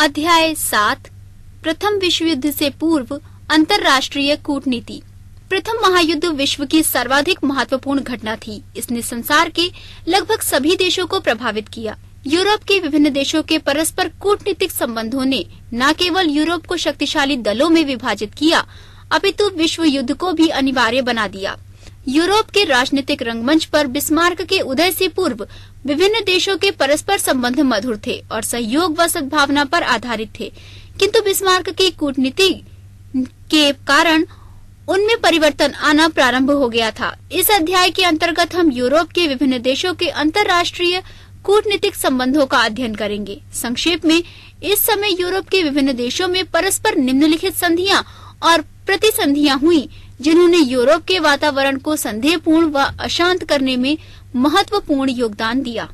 अध्याय सात प्रथम विश्व युद्ध से पूर्व अंतर्राष्ट्रीय कूटनीति प्रथम महायुद्ध विश्व की सर्वाधिक महत्वपूर्ण घटना थी इसने संसार के लगभग सभी देशों को प्रभावित किया यूरोप के विभिन्न देशों के परस्पर कूटनीतिक संबंधों ने न केवल यूरोप को शक्तिशाली दलों में विभाजित किया अपितु विश्व युद्ध को भी अनिवार्य बना दिया यूरोप के राजनीतिक रंगमंच पर बिस्मार्क के उदय से पूर्व विभिन्न देशों के परस्पर संबंध मधुर थे और सहयोग व सद्भावना पर आधारित थे किंतु बिस्मार्क की कूटनीति के कारण उनमें परिवर्तन आना प्रारंभ हो गया था इस अध्याय के अंतर्गत हम यूरोप के विभिन्न देशों के अंतर्राष्ट्रीय कूटनीतिक संबंधों का अध्ययन करेंगे संक्षेप में इस समय यूरोप के विभिन्न देशों में परस्पर निम्नलिखित संधियां और प्रतिसंधियां हुई जिन्होंने यूरोप के वातावरण को संदेहपूर्ण व अशांत करने में महत्वपूर्ण योगदान दिया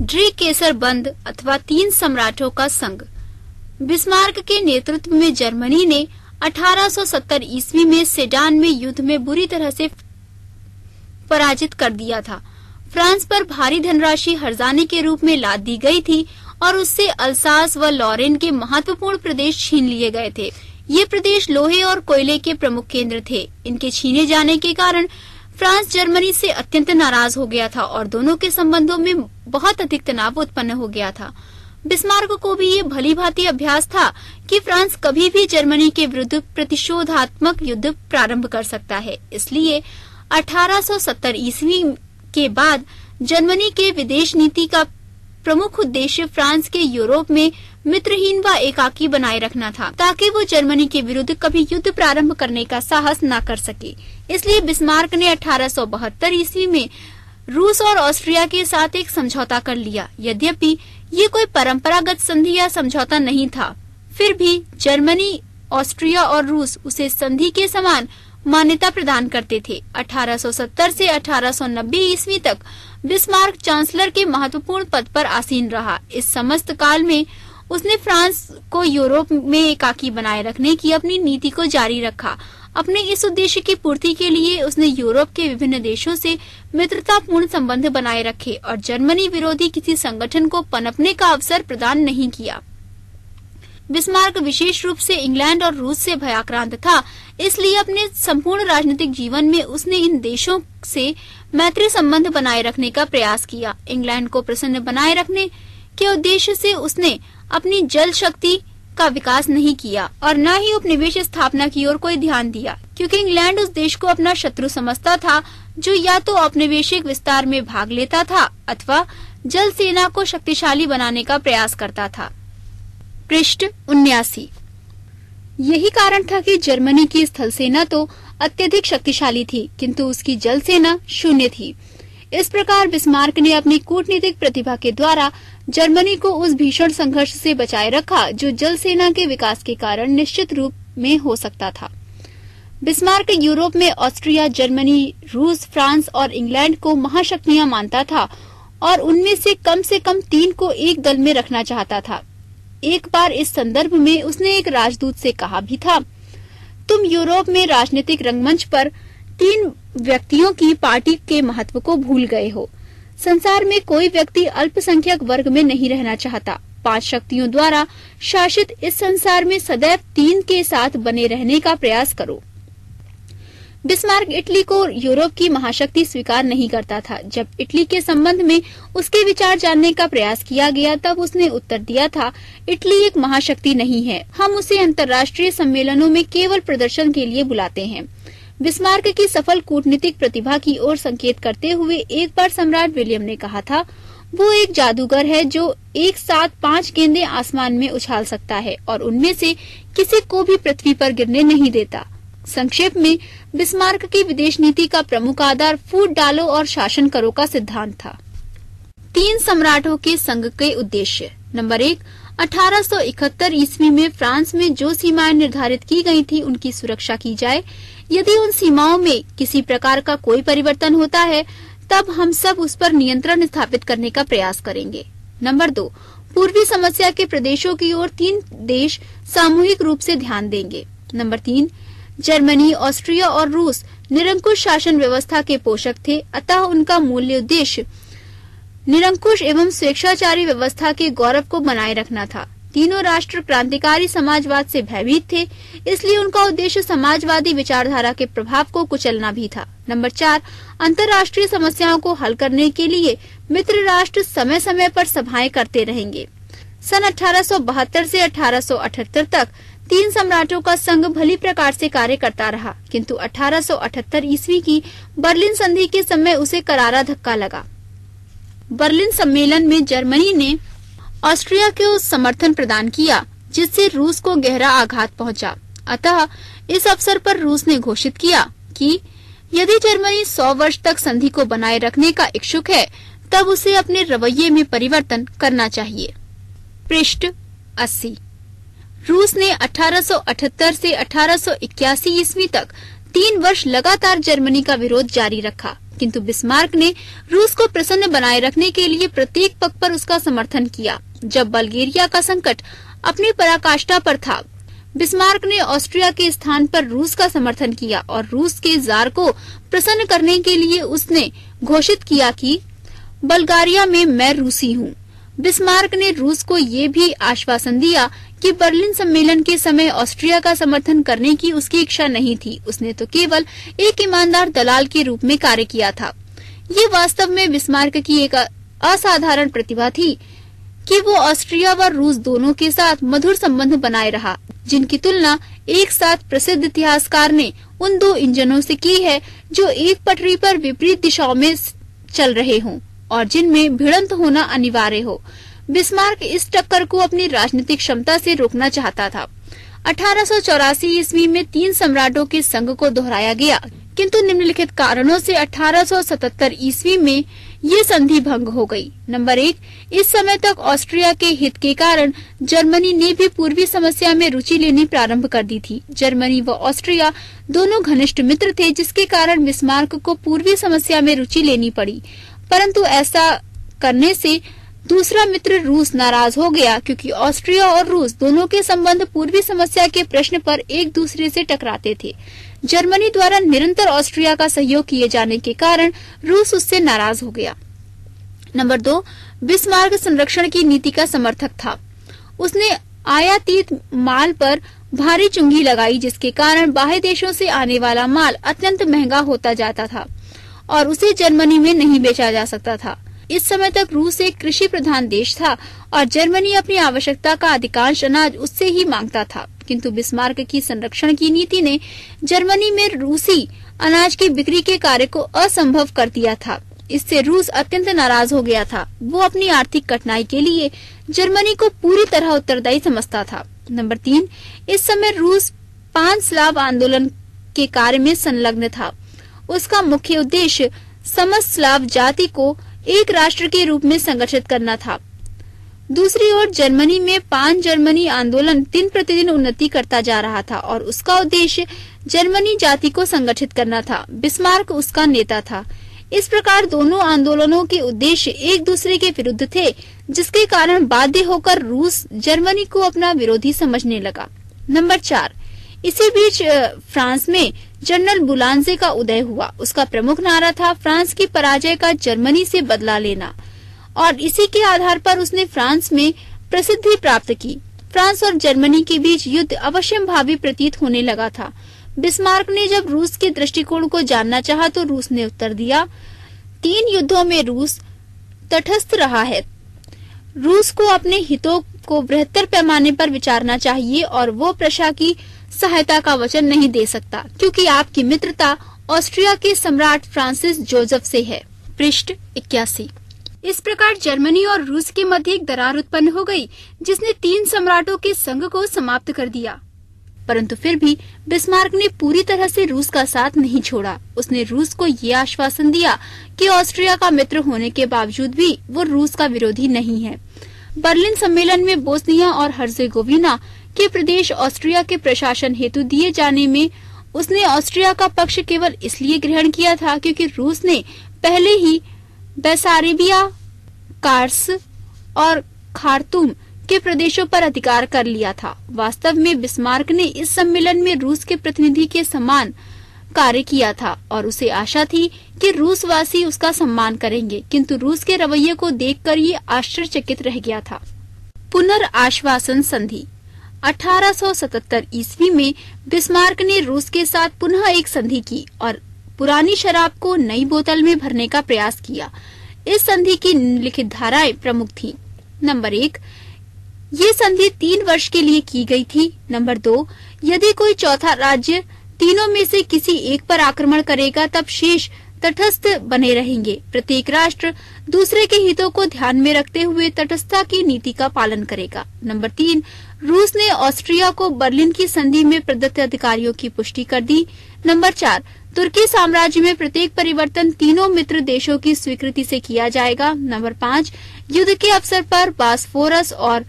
ड्री केसर बंद अथवा तीन सम्राटों का संघ बिस्मार्क के नेतृत्व में जर्मनी ने 1870 ईस्वी में सेडान में युद्ध में बुरी तरह से पराजित कर दिया था फ्रांस पर भारी धनराशि हर्जाने के रूप में लाद दी गई थी और उससे अल्सास व लॉरेन के महत्वपूर्ण प्रदेश छीन लिए गए थे ये प्रदेश लोहे और कोयले के प्रमुख केंद्र थे इनके छीने जाने के कारण फ्रांस जर्मनी से अत्यंत नाराज हो गया था और दोनों के संबंधों में बहुत अधिक तनाव उत्पन्न हो गया था बिस्मार्क को भी ये भली भांति अभ्यास था कि फ्रांस कभी भी जर्मनी के विरुद्ध प्रतिशोधात्मक युद्ध प्रारंभ कर सकता है इसलिए 1870 ईस्वी के बाद जर्मनी के विदेश नीति का प्रमुख उद्देश्य फ्रांस के यूरोप में मित्रहीन व एकाकी बनाए रखना था ताकि वो जर्मनी के विरुद्ध कभी युद्ध प्रारंभ करने का साहस न कर सके इसलिए बिस्मार्क ने अठारह ईस्वी में रूस और ऑस्ट्रिया के साथ एक समझौता कर लिया यद्यपि ये कोई परंपरागत संधि या समझौता नहीं था फिर भी जर्मनी ऑस्ट्रिया और रूस उसे संधि के समान मान्यता प्रदान करते थे 1870 से 1890 ईस्वी तक बिस्मार्क चांसलर के महत्वपूर्ण पद पर आसीन रहा इस समस्त काल में उसने फ्रांस को यूरोप में एकाकी बनाए रखने की अपनी नीति को जारी रखा अपने इस उद्देश्य की पूर्ति के लिए उसने यूरोप के विभिन्न देशों से मित्रतापूर्ण संबंध बनाए रखे और जर्मनी विरोधी किसी संगठन को पनपने का अवसर प्रदान नहीं किया बिस्मार्क विशेष रूप से इंग्लैंड और रूस से भयाक्रांत था इसलिए अपने संपूर्ण राजनीतिक जीवन में उसने इन देशों से मैत्री संबंध बनाए रखने का प्रयास किया इंग्लैंड को प्रसन्न बनाए रखने के उद्देश्य से उसने अपनी जल शक्ति का विकास नहीं किया और न ही उपनिवेश स्थापना की ओर कोई ध्यान दिया क्योंकि इंग्लैंड उस देश को अपना शत्रु समझता था जो या तो औपनिवेशिक विस्तार में भाग लेता था अथवा जल सेना को शक्तिशाली बनाने का प्रयास करता था पृष्ठ उन्यासी यही कारण था कि जर्मनी की स्थल सेना तो अत्यधिक शक्तिशाली थी किंतु उसकी जल सेना शून्य थी इस प्रकार बिस्मार्क ने अपनी कूटनीतिक प्रतिभा के द्वारा जर्मनी को उस भीषण संघर्ष से बचाए रखा जो जल सेना के विकास के कारण निश्चित रूप में हो सकता था बिस्मार्क यूरोप में ऑस्ट्रिया जर्मनी रूस फ्रांस और इंग्लैंड को महाशक्तियां मानता था और उनमें से कम से कम तीन को एक दल में रखना चाहता था एक बार इस संदर्भ में उसने एक राजदूत से कहा भी था तुम यूरोप में राजनीतिक रंगमंच पर तीन व्यक्तियों की पार्टी के महत्व को भूल गए हो संसार में कोई व्यक्ति अल्पसंख्यक वर्ग में नहीं रहना चाहता पांच शक्तियों द्वारा शासित इस संसार में सदैव तीन के साथ बने रहने का प्रयास करो बिस्मार्क इटली को यूरोप की महाशक्ति स्वीकार नहीं करता था जब इटली के संबंध में उसके विचार जानने का प्रयास किया गया तब उसने उत्तर दिया था इटली एक महाशक्ति नहीं है हम उसे अंतर्राष्ट्रीय सम्मेलनों में केवल प्रदर्शन के लिए बुलाते हैं बिस्मार्क की सफल कूटनीतिक प्रतिभा की ओर संकेत करते हुए एक बार सम्राट विलियम ने कहा था वो एक जादूगर है जो एक साथ पांच गेंदे आसमान में उछाल सकता है और उनमें से किसी को भी पृथ्वी पर गिरने नहीं देता संक्षेप में बिस्मार्क की विदेश नीति का प्रमुख आधार फूट डालो और शासन करो का सिद्धांत था तीन सम्राटों के संघ के उद्देश्य नंबर एक 1871 ईस्वी में फ्रांस में जो सीमाएं निर्धारित की गई थी उनकी सुरक्षा की जाए यदि उन सीमाओं में किसी प्रकार का कोई परिवर्तन होता है तब हम सब उस पर नियंत्रण स्थापित करने का प्रयास करेंगे नंबर दो पूर्वी समस्या के प्रदेशों की ओर तीन देश सामूहिक रूप से ध्यान देंगे नंबर तीन जर्मनी ऑस्ट्रिया और रूस निरंकुश शासन व्यवस्था के पोषक थे अतः उनका मूल्य उद्देश्य निरंकुश एवं स्वेच्छाचारी व्यवस्था के गौरव को बनाए रखना था तीनों राष्ट्र क्रांतिकारी समाजवाद से भयभीत थे इसलिए उनका उद्देश्य समाजवादी विचारधारा के प्रभाव को कुचलना भी था नंबर चार अंतर्राष्ट्रीय समस्याओं को हल करने के लिए मित्र राष्ट्र समय समय पर सभाएं करते रहेंगे सन 1872 से 1878 तक तीन सम्राटों का संघ भली प्रकार से कार्य करता रहा किंतु 1878 ईस्वी की बर्लिन संधि के समय उसे करारा धक्का लगा बर्लिन सम्मेलन में जर्मनी ने ऑस्ट्रिया को समर्थन प्रदान किया जिससे रूस को गहरा आघात पहुंचा। अतः इस अवसर पर रूस ने घोषित किया कि यदि जर्मनी 100 वर्ष तक संधि को बनाए रखने का इच्छुक है तब उसे अपने रवैये में परिवर्तन करना चाहिए पृष्ठ अस्सी रूस ने 1878 से 1881 ईस्वी तक तीन वर्ष लगातार जर्मनी का विरोध जारी रखा किंतु बिस्मार्क ने रूस को प्रसन्न बनाए रखने के लिए प्रत्येक पक्ष पर उसका समर्थन किया जब बल्गेरिया का संकट अपनी पराकाष्ठा पर था बिस्मार्क ने ऑस्ट्रिया के स्थान पर रूस का समर्थन किया और रूस के जार को प्रसन्न करने के लिए उसने घोषित किया कि बल्गारिया में मैं रूसी हूँ बिस्मार्क ने रूस को ये भी आश्वासन दिया कि बर्लिन सम्मेलन के समय ऑस्ट्रिया का समर्थन करने की उसकी इच्छा नहीं थी उसने तो केवल एक ईमानदार दलाल के रूप में कार्य किया था ये वास्तव में बिस्मार्क की एक असाधारण प्रतिभा थी कि वो ऑस्ट्रिया व रूस दोनों के साथ मधुर संबंध बनाए रहा जिनकी तुलना एक साथ प्रसिद्ध इतिहासकार ने उन दो इंजनों से की है जो एक पटरी पर विपरीत दिशाओं में चल रहे हों और जिनमें भिड़ंत होना अनिवार्य हो बिस्मार्क इस टक्कर को अपनी राजनीतिक क्षमता से रोकना चाहता था अठारह ईस्वी में तीन सम्राटों के संघ को दोहराया गया किंतु निम्नलिखित कारणों से 1877 ईस्वी में ये संधि भंग हो गई। नंबर एक इस समय तक ऑस्ट्रिया के हित के कारण जर्मनी ने भी पूर्वी समस्या में रुचि लेनी प्रारंभ कर दी थी जर्मनी व ऑस्ट्रिया दोनों घनिष्ठ मित्र थे जिसके कारण बिस्मार्क को पूर्वी समस्या में रुचि लेनी पड़ी परंतु ऐसा करने से दूसरा मित्र रूस नाराज हो गया क्योंकि ऑस्ट्रिया और रूस दोनों के संबंध पूर्वी समस्या के प्रश्न पर एक दूसरे से टकराते थे जर्मनी द्वारा निरंतर ऑस्ट्रिया का सहयोग किए जाने के कारण रूस उससे नाराज हो गया नंबर दो बिस्मार्क संरक्षण की नीति का समर्थक था उसने आयातीत माल पर भारी चुंगी लगाई जिसके कारण बाहर देशों से आने वाला माल अत्यंत महंगा होता जाता था और उसे जर्मनी में नहीं बेचा जा सकता था इस समय तक रूस एक कृषि प्रधान देश था और जर्मनी अपनी आवश्यकता का अधिकांश अनाज उससे ही मांगता था किंतु बिस्मार्क की संरक्षण की नीति ने जर्मनी में रूसी अनाज की बिक्री के कार्य को असंभव कर दिया था इससे रूस अत्यंत नाराज हो गया था वो अपनी आर्थिक कठिनाई के लिए जर्मनी को पूरी तरह उत्तरदायी समझता था नंबर तीन इस समय रूस पांच स्लाब आंदोलन के कार्य में संलग्न था उसका मुख्य उद्देश्य समस्त स्लाब जाति को एक राष्ट्र के रूप में संगठित करना था दूसरी ओर जर्मनी में पान जर्मनी आंदोलन दिन प्रतिदिन उन्नति करता जा रहा था और उसका उद्देश्य जर्मनी जाति को संगठित करना था बिस्मार्क उसका नेता था इस प्रकार दोनों आंदोलनों के उद्देश्य एक दूसरे के विरुद्ध थे जिसके कारण बाध्य होकर रूस जर्मनी को अपना विरोधी समझने लगा नंबर चार इसी बीच फ्रांस में जनरल बुलांजे का उदय हुआ उसका प्रमुख नारा था फ्रांस की पराजय का जर्मनी से बदला लेना और इसी के आधार पर उसने फ्रांस में प्रसिद्धि प्राप्त की फ्रांस और जर्मनी के बीच युद्ध अवश्य भावी प्रतीत होने लगा था बिस्मार्क ने जब रूस के दृष्टिकोण को जानना चाह तो रूस ने उत्तर दिया तीन युद्धों में रूस तटस्थ रहा है रूस को अपने हितों को बेहतर पैमाने पर विचारना चाहिए और वो प्रशा की सहायता का वचन नहीं दे सकता क्योंकि आपकी मित्रता ऑस्ट्रिया के सम्राट फ्रांसिस जोसेफ से है पृष्ठ इक्यासी इस प्रकार जर्मनी और रूस के मध्य एक दरार उत्पन्न हो गई जिसने तीन सम्राटों के संघ को समाप्त कर दिया परंतु फिर भी बिस्मार्क ने पूरी तरह से रूस का साथ नहीं छोड़ा उसने रूस को ये आश्वासन दिया कि ऑस्ट्रिया का मित्र होने के बावजूद भी वो रूस का विरोधी नहीं है बर्लिन सम्मेलन में बोस्निया और हर्जेगोविना के प्रदेश ऑस्ट्रिया के प्रशासन हेतु दिए जाने में उसने ऑस्ट्रिया का पक्ष केवल इसलिए ग्रहण किया था क्योंकि रूस ने पहले ही बेसारेबिया कार्स और खारतूम के प्रदेशों पर अधिकार कर लिया था वास्तव में बिस्मार्क ने इस सम्मेलन में रूस के प्रतिनिधि के समान कार्य किया था और उसे आशा थी कि रूसवासी उसका सम्मान करेंगे किंतु रूस के रवैये को देखकर ये आश्चर्यचकित रह गया था पुनर्श्वासन संधि 1877 ईस्वी में बिस्मार्क ने रूस के साथ पुनः एक संधि की और पुरानी शराब को नई बोतल में भरने का प्रयास किया इस संधि की निम्नलिखित धाराएं प्रमुख थी नंबर एक ये संधि तीन वर्ष के लिए की गई थी नंबर दो यदि कोई चौथा राज्य तीनों में से किसी एक पर आक्रमण करेगा तब शेष तटस्थ बने रहेंगे प्रत्येक राष्ट्र दूसरे के हितों को ध्यान में रखते हुए तटस्थता की नीति का पालन करेगा नंबर तीन रूस ने ऑस्ट्रिया को बर्लिन की संधि में प्रदत्त अधिकारियों की पुष्टि कर दी नंबर चार तुर्की साम्राज्य में प्रत्येक परिवर्तन तीनों मित्र देशों की स्वीकृति से किया जाएगा नंबर पाँच युद्ध के अवसर पर बासफोरस और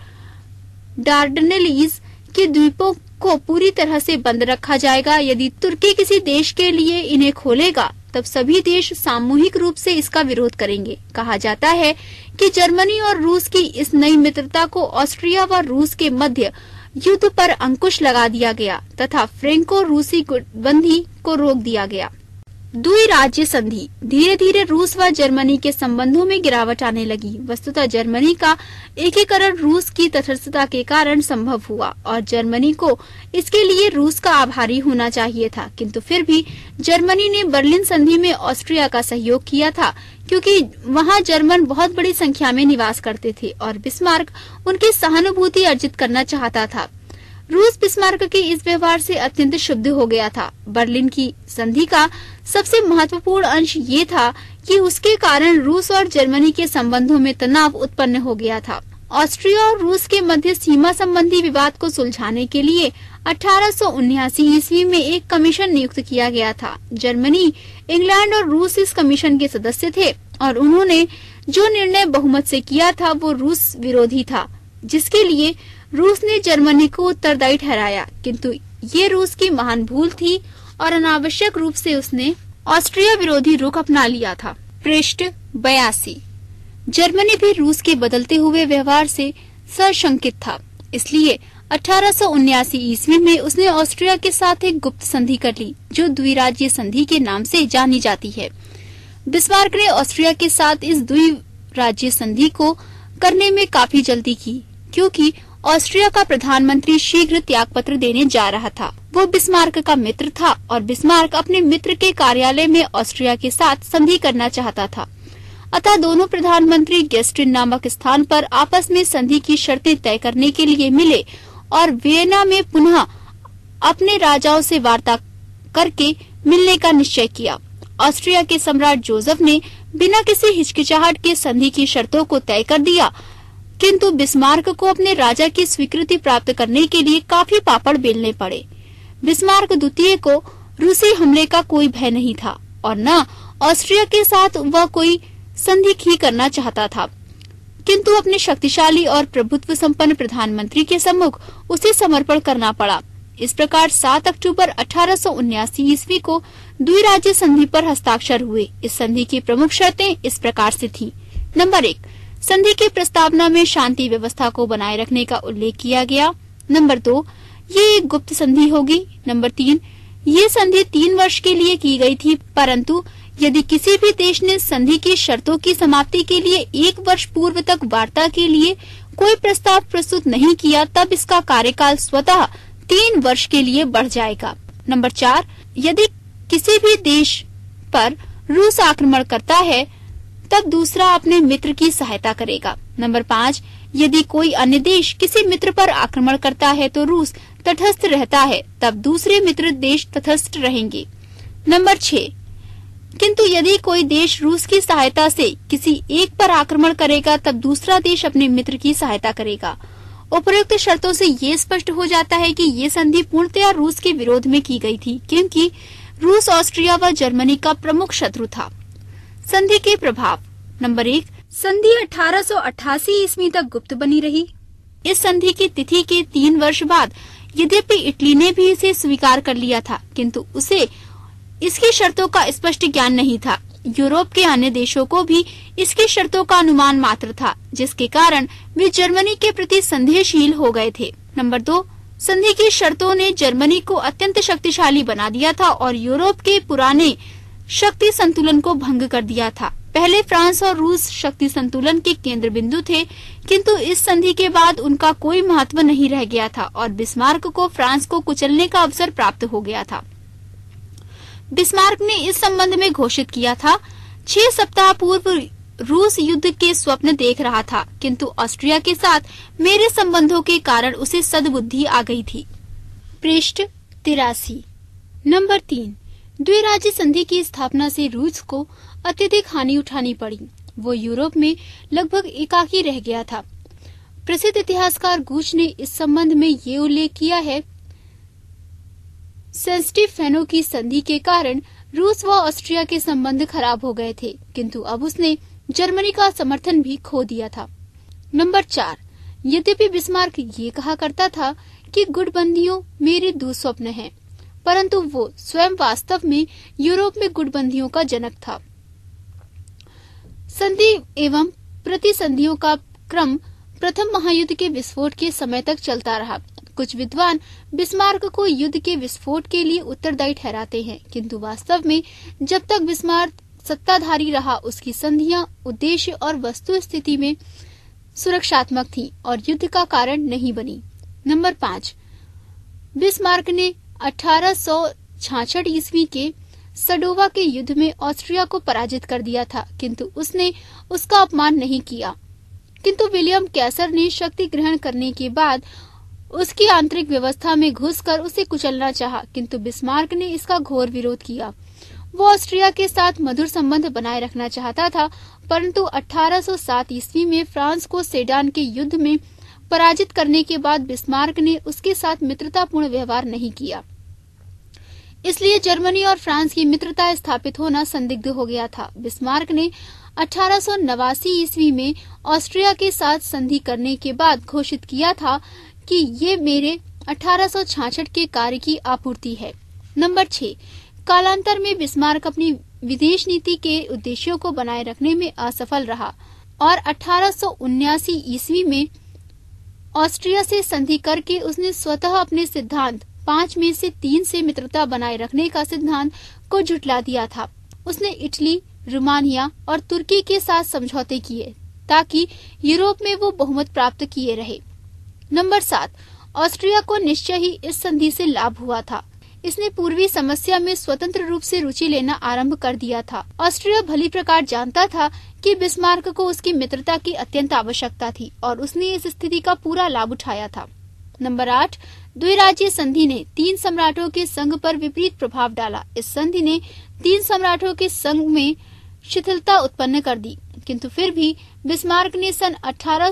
डार्डनेलीज के द्वीपों को पूरी तरह से बंद रखा जाएगा यदि तुर्की किसी देश के लिए इन्हें खोलेगा तब सभी देश सामूहिक रूप से इसका विरोध करेंगे कहा जाता है कि जर्मनी और रूस की इस नई मित्रता को ऑस्ट्रिया व रूस के मध्य युद्ध पर अंकुश लगा दिया गया तथा फ्रेंको रूसी गुटबंदी को रोक दिया गया दुई राज्य संधि धीरे धीरे रूस व जर्मनी के संबंधों में गिरावट आने लगी वस्तुतः जर्मनी का एकीकरण रूस की तटस्थता के कारण संभव हुआ और जर्मनी को इसके लिए रूस का आभारी होना चाहिए था किंतु फिर भी जर्मनी ने बर्लिन संधि में ऑस्ट्रिया का सहयोग किया था क्योंकि वहां जर्मन बहुत बड़ी संख्या में निवास करते थे और बिस्मार्क उनकी सहानुभूति अर्जित करना चाहता था रूस बिस्मार्क के इस व्यवहार से अत्यंत शुद्ध हो गया था बर्लिन की संधि का सबसे महत्वपूर्ण अंश ये था कि उसके कारण रूस और जर्मनी के संबंधों में तनाव उत्पन्न हो गया था ऑस्ट्रिया और रूस के मध्य सीमा संबंधी विवाद को सुलझाने के लिए अठारह ईस्वी में एक कमीशन नियुक्त किया गया था जर्मनी इंग्लैंड और रूस इस कमीशन के सदस्य थे और उन्होंने जो निर्णय बहुमत से किया था वो रूस विरोधी था जिसके लिए रूस ने जर्मनी को उत्तरदायी ठहराया किंतु ये रूस की महान भूल थी और अनावश्यक रूप से उसने ऑस्ट्रिया विरोधी रुख अपना लिया था पृष्ठ बयासी जर्मनी भी रूस के बदलते हुए व्यवहार से सशंकित था इसलिए अठारह ईस्वी में उसने ऑस्ट्रिया के साथ एक गुप्त संधि कर ली जो द्विराज्य संधि के नाम से जानी जाती है बिस्मार्क ने ऑस्ट्रिया के साथ इस द्विराज्य संधि को करने में काफी जल्दी की क्योंकि ऑस्ट्रिया का प्रधानमंत्री शीघ्र त्यागपत्र देने जा रहा था वो बिस्मार्क का मित्र था और बिस्मार्क अपने मित्र के कार्यालय में ऑस्ट्रिया के साथ संधि करना चाहता था अतः दोनों प्रधानमंत्री गेस्टिन नामक स्थान पर आपस में संधि की शर्तें तय करने के लिए मिले और वियना में पुनः अपने राजाओं से वार्ता करके मिलने का निश्चय किया ऑस्ट्रिया के सम्राट जोसेफ ने बिना किसी हिचकिचाहट के संधि की शर्तों को तय कर दिया किंतु बिस्मार्क को अपने राजा की स्वीकृति प्राप्त करने के लिए काफी पापड़ बेलने पड़े बिस्मार्क द्वितीय को रूसी हमले का कोई भय नहीं था और न ऑस्ट्रिया के साथ वह कोई संधि ही करना चाहता था किंतु अपने शक्तिशाली और प्रभुत्व संपन्न प्रधानमंत्री के सम्मुख उसे समर्पण करना पड़ा इस प्रकार 7 अक्टूबर अठारह ईस्वी को राज्य संधि पर हस्ताक्षर हुए इस संधि की प्रमुख शर्तें इस प्रकार से थी नंबर एक संधि की प्रस्तावना में शांति व्यवस्था को बनाए रखने का उल्लेख किया गया नंबर दो ये एक गुप्त संधि होगी नंबर तीन ये संधि तीन वर्ष के लिए की गई थी परंतु यदि किसी भी देश ने संधि की शर्तों की समाप्ति के लिए एक वर्ष पूर्व तक वार्ता के लिए कोई प्रस्ताव प्रस्तुत नहीं किया तब इसका कार्यकाल स्वतः तीन वर्ष के लिए बढ़ जाएगा नंबर चार यदि किसी भी देश पर रूस आक्रमण करता है तब दूसरा अपने मित्र की सहायता करेगा नंबर पाँच यदि कोई अन्य देश किसी मित्र पर आक्रमण करता है तो रूस तटस्थ रहता है तब दूसरे मित्र देश तटस्थ रहेंगे नंबर छह किंतु यदि कोई देश रूस की सहायता से किसी एक पर आक्रमण करेगा तब दूसरा देश अपने मित्र की सहायता करेगा उपरोक्त शर्तों से ये स्पष्ट हो जाता है कि ये संधि पूर्णतया रूस के विरोध में की गई थी क्योंकि रूस ऑस्ट्रिया व जर्मनी का प्रमुख शत्रु था संधि के प्रभाव नंबर एक संधि 1888 ईस्वी तक गुप्त बनी रही इस संधि की तिथि के तीन वर्ष बाद यद्यपि इटली ने भी इसे स्वीकार कर लिया था किंतु उसे इसकी शर्तों का स्पष्ट ज्ञान नहीं था यूरोप के अन्य देशों को भी इसकी शर्तों का अनुमान मात्र था जिसके कारण वे जर्मनी के प्रति संदेहशील हो गए थे नंबर दो संधि की शर्तों ने जर्मनी को अत्यंत शक्तिशाली बना दिया था और यूरोप के पुराने शक्ति संतुलन को भंग कर दिया था पहले फ्रांस और रूस शक्ति संतुलन के केंद्र बिंदु थे किंतु इस संधि के बाद उनका कोई महत्व नहीं रह गया था और बिस्मार्क को फ्रांस को कुचलने का अवसर प्राप्त हो गया था बिस्मार्क ने इस संबंध में घोषित किया था छह सप्ताह पूर्व रूस युद्ध के स्वप्न देख रहा था किंतु ऑस्ट्रिया के साथ मेरे संबंधों के कारण उसे सदबुद्धि आ गई थी पृष्ठ तिरासी नंबर तीन द्विराज्य संधि की स्थापना से रूस को अत्यधिक हानि उठानी पड़ी वो यूरोप में लगभग एकाकी रह गया था प्रसिद्ध इतिहासकार गूच ने इस संबंध में ये उल्लेख किया है फैनो की संधि के कारण रूस व ऑस्ट्रिया के संबंध खराब हो गए थे किंतु अब उसने जर्मनी का समर्थन भी खो दिया था नंबर चार यद्यपि बिस्मार्क ये कहा करता था कि गुटबंदियों मेरे दो स्वप्न हैं, परंतु वो स्वयं वास्तव में यूरोप में गुटबंदियों का जनक था संधि एवं प्रतिसंधियों का क्रम प्रथम महायुद्ध के विस्फोट के समय तक चलता रहा कुछ विद्वान बिस्मार्क को युद्ध के विस्फोट के लिए उत्तरदायी ठहराते हैं किंतु वास्तव में जब तक बिस्मार्क सत्ताधारी रहा उसकी संधियां उद्देश्य और वस्तु स्थिति में सुरक्षात्मक थी और युद्ध का कारण नहीं बनी नंबर पाँच बिस्मार्क ने अठारह ईस्वी के सडोवा के युद्ध में ऑस्ट्रिया को पराजित कर दिया था किंतु उसने उसका अपमान नहीं किया किंतु विलियम कैसर ने शक्ति ग्रहण करने के बाद उसकी आंतरिक व्यवस्था में घुसकर उसे कुचलना चाहा किंतु बिस्मार्क ने इसका घोर विरोध किया वो ऑस्ट्रिया के साथ मधुर संबंध बनाए रखना चाहता था परंतु 1807 ईस्वी में फ्रांस को सेडान के युद्ध में पराजित करने के बाद बिस्मार्क ने उसके साथ मित्रतापूर्ण व्यवहार नहीं किया इसलिए जर्मनी और फ्रांस की मित्रता स्थापित होना संदिग्ध हो गया था बिस्मार्क ने अठारह ईस्वी में ऑस्ट्रिया के साथ संधि करने के बाद घोषित किया था कि ये मेरे अठारह के कार्य की आपूर्ति है नंबर छह कालांतर में बिस्मार्क अपनी विदेश नीति के उद्देश्यों को बनाए रखने में असफल रहा और अठारह ईस्वी में ऑस्ट्रिया से संधि करके उसने स्वतः अपने सिद्धांत पांच में से तीन से मित्रता बनाए रखने का सिद्धांत को जुटला दिया था उसने इटली रोमानिया और तुर्की के साथ समझौते किए ताकि यूरोप में वो बहुमत प्राप्त किए रहे नंबर सात ऑस्ट्रिया को निश्चय ही इस संधि से लाभ हुआ था इसने पूर्वी समस्या में स्वतंत्र रूप से रुचि लेना आरंभ कर दिया था ऑस्ट्रिया भली प्रकार जानता था कि बिस्मार्क को उसकी मित्रता की अत्यंत आवश्यकता थी और उसने इस स्थिति का पूरा लाभ उठाया था नंबर आठ द्विराज्य संधि ने तीन सम्राटों के संघ पर विपरीत प्रभाव डाला इस संधि ने तीन सम्राटों के संघ में शिथिलता उत्पन्न कर दी किंतु फिर भी बिस्मार्क ने सन अठारह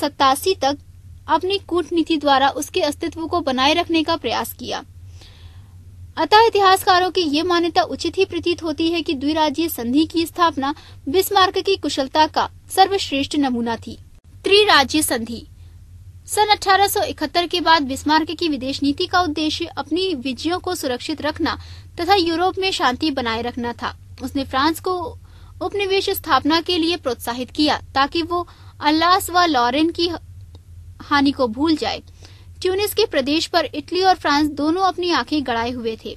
तक अपनी कूटनीति द्वारा उसके अस्तित्व को बनाए रखने का प्रयास किया अतः इतिहासकारों की ये मान्यता उचित ही प्रतीत होती है कि द्विराज्य संधि की स्थापना बिस्मार्क की कुशलता का सर्वश्रेष्ठ नमूना थी त्रिराज्य संधि सन 1871 के बाद बिस्मार्क की विदेश नीति का उद्देश्य अपनी विजयों को सुरक्षित रखना तथा यूरोप में शांति बनाए रखना था उसने फ्रांस को उपनिवेश स्थापना के लिए प्रोत्साहित किया ताकि वो अल्लास व लॉरेन की हानि को भूल जाए ट्यूनिस के प्रदेश पर इटली और फ्रांस दोनों अपनी आंखें गड़ाए हुए थे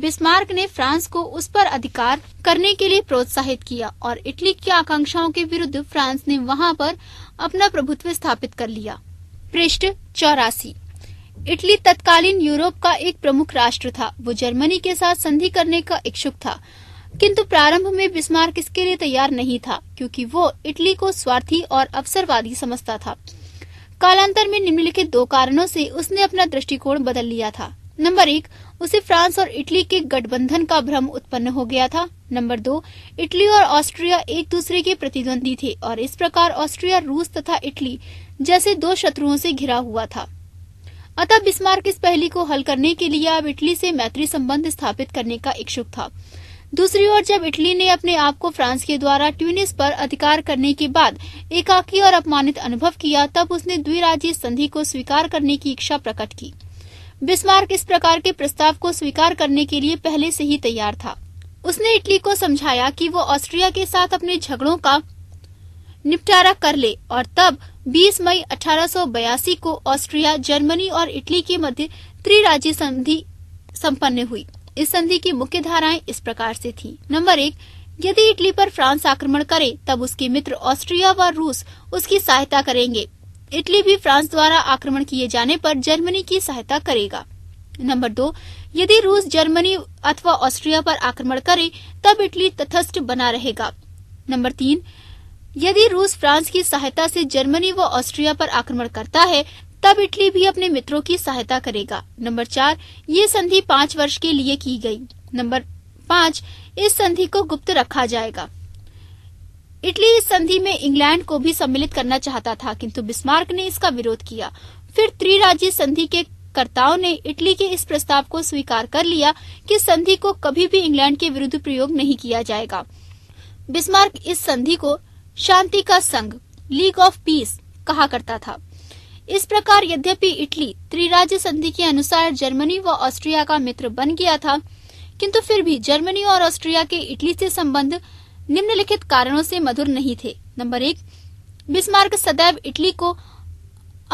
बिस्मार्क ने फ्रांस को उस पर अधिकार करने के लिए प्रोत्साहित किया और इटली की आकांक्षाओं के विरुद्ध फ्रांस ने वहां पर अपना प्रभुत्व स्थापित कर लिया पृष्ठ चौरासी इटली तत्कालीन यूरोप का एक प्रमुख राष्ट्र था वो जर्मनी के साथ संधि करने का इच्छुक था किंतु प्रारंभ में बिस्मार्क इसके लिए तैयार नहीं था क्योंकि वो इटली को स्वार्थी और अवसरवादी समझता था कालांतर में निम्नलिखित दो कारणों से उसने अपना दृष्टिकोण बदल लिया था नंबर एक उसे फ्रांस और इटली के गठबंधन का भ्रम उत्पन्न हो गया था नंबर दो इटली और ऑस्ट्रिया एक दूसरे के प्रतिद्वंदी थे और इस प्रकार ऑस्ट्रिया रूस तथा इटली जैसे दो शत्रुओं से घिरा हुआ था अतः बिस्मार्क इस पहली को हल करने के लिए अब इटली से मैत्री संबंध स्थापित करने का इच्छुक था दूसरी ओर जब इटली ने अपने आप को फ्रांस के द्वारा ट्यूनिस पर अधिकार करने के बाद एकाकी और अपमानित अनुभव किया तब उसने द्विराज्य संधि को स्वीकार करने की इच्छा प्रकट की बिस्मार्क इस प्रकार के प्रस्ताव को स्वीकार करने के लिए पहले से ही तैयार था उसने इटली को समझाया कि वो ऑस्ट्रिया के साथ अपने झगड़ों का निपटारा कर ले और तब 20 मई 1882 को ऑस्ट्रिया जर्मनी और इटली के मध्य त्रिराज्य संधि संपन्न हुई इस संधि की मुख्य धाराएं इस प्रकार से थी नंबर एक यदि इटली पर फ्रांस आक्रमण करे तब उसके मित्र ऑस्ट्रिया व रूस उसकी सहायता करेंगे इटली भी फ्रांस द्वारा आक्रमण किए जाने पर जर्मनी की सहायता करेगा नंबर दो यदि रूस जर्मनी अथवा ऑस्ट्रिया पर आक्रमण करे तब इटली तथस्थ बना रहेगा नंबर तीन यदि रूस फ्रांस की सहायता से जर्मनी व ऑस्ट्रिया पर आक्रमण करता है तब इटली भी अपने मित्रों की सहायता करेगा नंबर चार ये संधि पांच वर्ष के लिए की गई नंबर पांच इस संधि को गुप्त रखा जाएगा इटली इस संधि में इंग्लैंड को भी सम्मिलित करना चाहता था किंतु बिस्मार्क ने इसका विरोध किया फिर त्रिराज्य संधि के कर्ताओं ने इटली के इस प्रस्ताव को स्वीकार कर लिया कि संधि को कभी भी इंग्लैंड के विरुद्ध प्रयोग नहीं किया जाएगा बिस्मार्क इस संधि को शांति का संघ लीग ऑफ पीस कहा करता था इस प्रकार यद्यपि इटली त्रिराज्य संधि के अनुसार जर्मनी व ऑस्ट्रिया का मित्र बन गया था किंतु फिर भी जर्मनी और ऑस्ट्रिया के इटली से संबंध निम्नलिखित कारणों से मधुर नहीं थे नंबर एक बिस्मार्क सदैव इटली को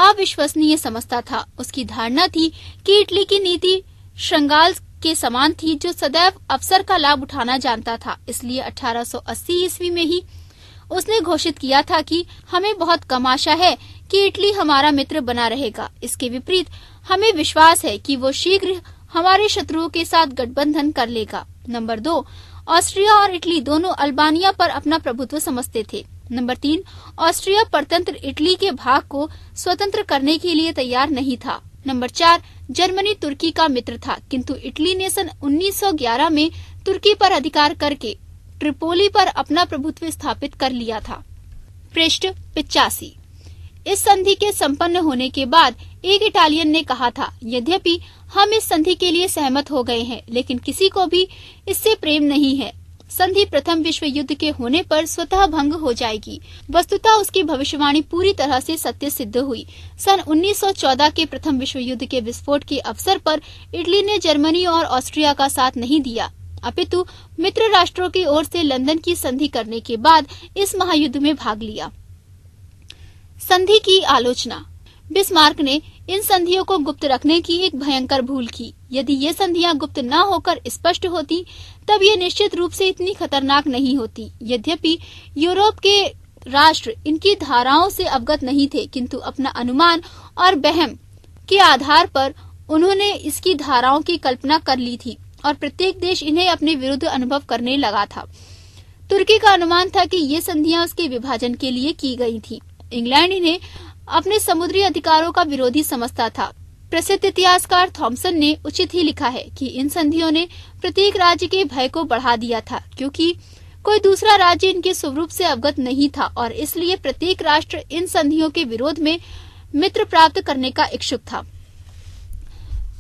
अविश्वसनीय समझता था उसकी धारणा थी कि इटली की नीति श्रृंगाल के समान थी जो सदैव अवसर का लाभ उठाना जानता था इसलिए अठारह ईस्वी में ही उसने घोषित किया था कि हमें बहुत कम आशा है कि इटली हमारा मित्र बना रहेगा इसके विपरीत हमें विश्वास है कि वो शीघ्र हमारे शत्रुओं के साथ गठबंधन कर लेगा नंबर दो ऑस्ट्रिया और इटली दोनों अल्बानिया पर अपना प्रभुत्व समझते थे नंबर तीन ऑस्ट्रिया परतंत्र इटली के भाग को स्वतंत्र करने के लिए तैयार नहीं था नंबर चार जर्मनी तुर्की का मित्र था किंतु इटली ने सन 1911 में तुर्की पर अधिकार करके ट्रिपोली पर अपना प्रभुत्व स्थापित कर लिया था पृष्ठ पिचासी इस संधि के संपन्न होने के बाद एक इटालियन ने कहा था यद्यपि हम इस संधि के लिए सहमत हो गए हैं लेकिन किसी को भी इससे प्रेम नहीं है संधि प्रथम विश्व युद्ध के होने पर स्वतः भंग हो जाएगी वस्तुतः उसकी भविष्यवाणी पूरी तरह से सत्य सिद्ध हुई सन 1914 के प्रथम विश्व युद्ध के विस्फोट के अवसर पर इटली ने जर्मनी और ऑस्ट्रिया का साथ नहीं दिया अपितु मित्र राष्ट्रों की ओर से लंदन की संधि करने के बाद इस महायुद्ध में भाग लिया संधि की आलोचना बिस्मार्क ने इन संधियों को गुप्त रखने की एक भयंकर भूल की यदि ये संधियां गुप्त न होकर स्पष्ट होती तब ये निश्चित रूप से इतनी खतरनाक नहीं होती यद्यपि यूरोप के राष्ट्र इनकी धाराओं से अवगत नहीं थे किंतु अपना अनुमान और बहम के आधार पर उन्होंने इसकी धाराओं की कल्पना कर ली थी और प्रत्येक देश इन्हें अपने विरुद्ध अनुभव करने लगा था तुर्की का अनुमान था कि ये संधियां उसके विभाजन के लिए की गई थी इंग्लैंड इन्हें अपने समुद्री अधिकारों का विरोधी समझता था प्रसिद्ध इतिहासकार थॉमसन ने उचित ही लिखा है कि इन संधियों ने प्रत्येक राज्य के भय को बढ़ा दिया था क्योंकि कोई दूसरा राज्य इनके स्वरूप से अवगत नहीं था और इसलिए प्रत्येक राष्ट्र इन संधियों के विरोध में मित्र प्राप्त करने का इच्छुक था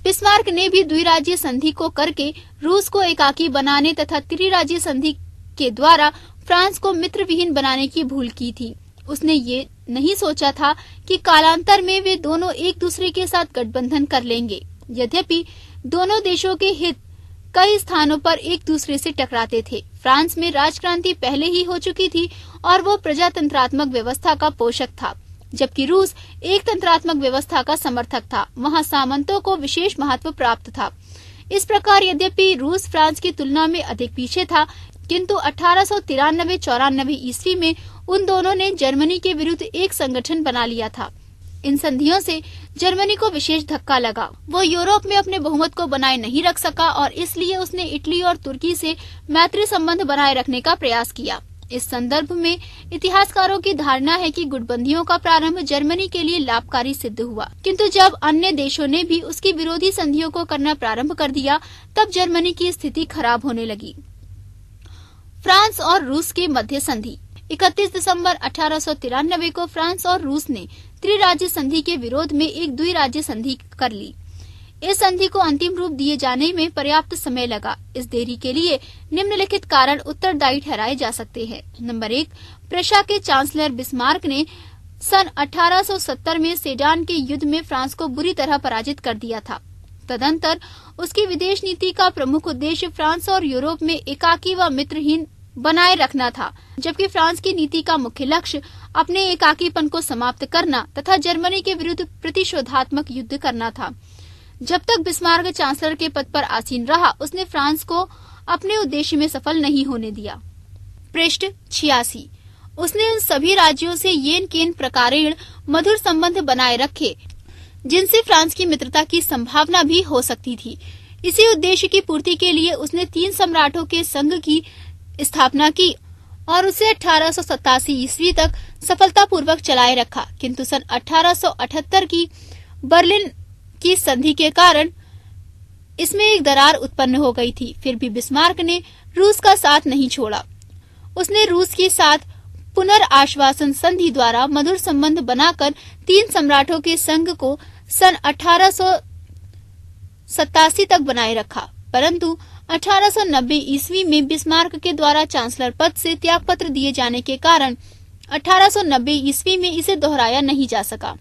बिस्मार्क ने भी द्विराज्य संधि को करके रूस को एकाकी बनाने तथा त्रिराज्य संधि के द्वारा फ्रांस को मित्र विहीन बनाने की भूल की थी उसने ये नहीं सोचा था कि कालांतर में वे दोनों एक दूसरे के साथ गठबंधन कर लेंगे यद्यपि दोनों देशों के हित कई स्थानों पर एक दूसरे से टकराते थे फ्रांस में राजक्रांति पहले ही हो चुकी थी और वो प्रजातंत्रात्मक व्यवस्था का पोषक था जबकि रूस एक तंत्रात्मक व्यवस्था का समर्थक था वहाँ सामंतों को विशेष महत्व प्राप्त था इस प्रकार यद्यपि रूस फ्रांस की तुलना में अधिक पीछे था किंतु अठारह सौ तिरानबे चौरानबे ईस्वी में उन दोनों ने जर्मनी के विरुद्ध एक संगठन बना लिया था इन संधियों से जर्मनी को विशेष धक्का लगा वो यूरोप में अपने बहुमत को बनाए नहीं रख सका और इसलिए उसने इटली और तुर्की से मैत्री संबंध बनाए रखने का प्रयास किया इस संदर्भ में इतिहासकारों की धारणा है कि गुटबंदियों का प्रारंभ जर्मनी के लिए लाभकारी सिद्ध हुआ किंतु जब अन्य देशों ने भी उसकी विरोधी संधियों को करना प्रारंभ कर दिया तब जर्मनी की स्थिति खराब होने लगी फ्रांस और रूस के मध्य संधि 31 दिसंबर अठारह को फ्रांस और रूस ने त्रिराज्य संधि के विरोध में एक राज्य संधि कर ली इस संधि को अंतिम रूप दिए जाने में पर्याप्त समय लगा इस देरी के लिए निम्नलिखित कारण उत्तरदायी ठहराए जा सकते हैं नंबर एक प्रशा के चांसलर बिस्मार्क ने सन 1870 में सेडान के युद्ध में फ्रांस को बुरी तरह पराजित कर दिया था तदंतर उसकी विदेश नीति का प्रमुख उद्देश्य फ्रांस और यूरोप में एकाकी व मित्रहीन बनाए रखना था जबकि फ्रांस की नीति का मुख्य लक्ष्य अपने एकाकीपन को समाप्त करना तथा जर्मनी के विरुद्ध प्रतिशोधात्मक युद्ध करना था जब तक बिस्मार्क चांसलर के पद पर आसीन रहा उसने फ्रांस को अपने उद्देश्य में सफल नहीं होने दिया पृष्ठ छियासी उसने उन सभी राज्यों से येन केन प्रकारेण मधुर संबंध बनाए रखे जिनसे फ्रांस की मित्रता की संभावना भी हो सकती थी इसी उद्देश्य की पूर्ति के लिए उसने तीन सम्राटों के संघ की स्थापना की और उसे अठारह ईस्वी तक सफलतापूर्वक चलाए रखा किंतु सन 1878 की बर्लिन की संधि के कारण इसमें एक दरार उत्पन्न हो गई थी फिर भी बिस्मार्क ने रूस का साथ नहीं छोड़ा उसने रूस के साथ पुनर्श्वासन संधि द्वारा मधुर संबंध बनाकर तीन सम्राटों के संघ को सन अठारह तक बनाए रखा परंतु 1890 ईस्वी में बिस्मार्क के द्वारा चांसलर पद से पत्र दिए जाने के कारण 1890 ईस्वी में इसे दोहराया नहीं जा सका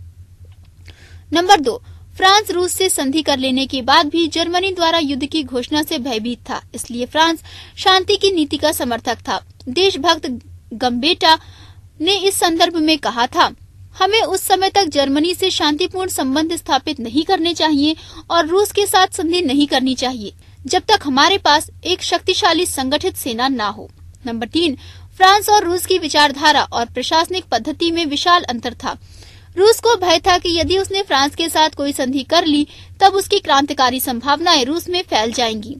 नंबर दो फ्रांस रूस से संधि कर लेने के बाद भी जर्मनी द्वारा युद्ध की घोषणा से भयभीत था इसलिए फ्रांस शांति की नीति का समर्थक था देशभक्त गम्बेटा ने इस संदर्भ में कहा था हमें उस समय तक जर्मनी से शांतिपूर्ण संबंध स्थापित नहीं करने चाहिए और रूस के साथ संधि नहीं करनी चाहिए जब तक हमारे पास एक शक्तिशाली संगठित सेना न हो नंबर तीन फ्रांस और रूस की विचारधारा और प्रशासनिक पद्धति में विशाल अंतर था रूस को भय था कि यदि उसने फ्रांस के साथ कोई संधि कर ली तब उसकी क्रांतिकारी संभावनाएं रूस में फैल जाएंगी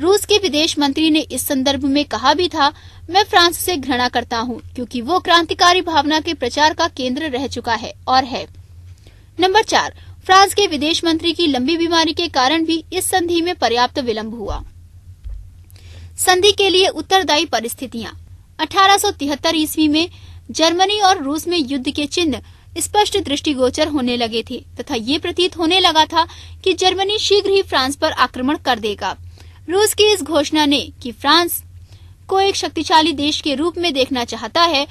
रूस के विदेश मंत्री ने इस संदर्भ में कहा भी था मैं फ्रांस से घृणा करता हूँ क्योंकि वो क्रांतिकारी भावना के प्रचार का केंद्र रह चुका है और है नंबर चार फ्रांस के विदेश मंत्री की लंबी बीमारी के कारण भी इस संधि में पर्याप्त विलम्ब हुआ संधि के लिए उत्तरदायी परिस्थितियाँ अठारह ईस्वी में जर्मनी और रूस में युद्ध के चिन्ह स्पष्ट दृष्टिगोचर होने लगे थे तथा ये प्रतीत होने लगा था कि जर्मनी शीघ्र ही फ्रांस पर आक्रमण कर देगा रूस की इस घोषणा ने कि फ्रांस को एक शक्तिशाली देश के रूप में देखना चाहता है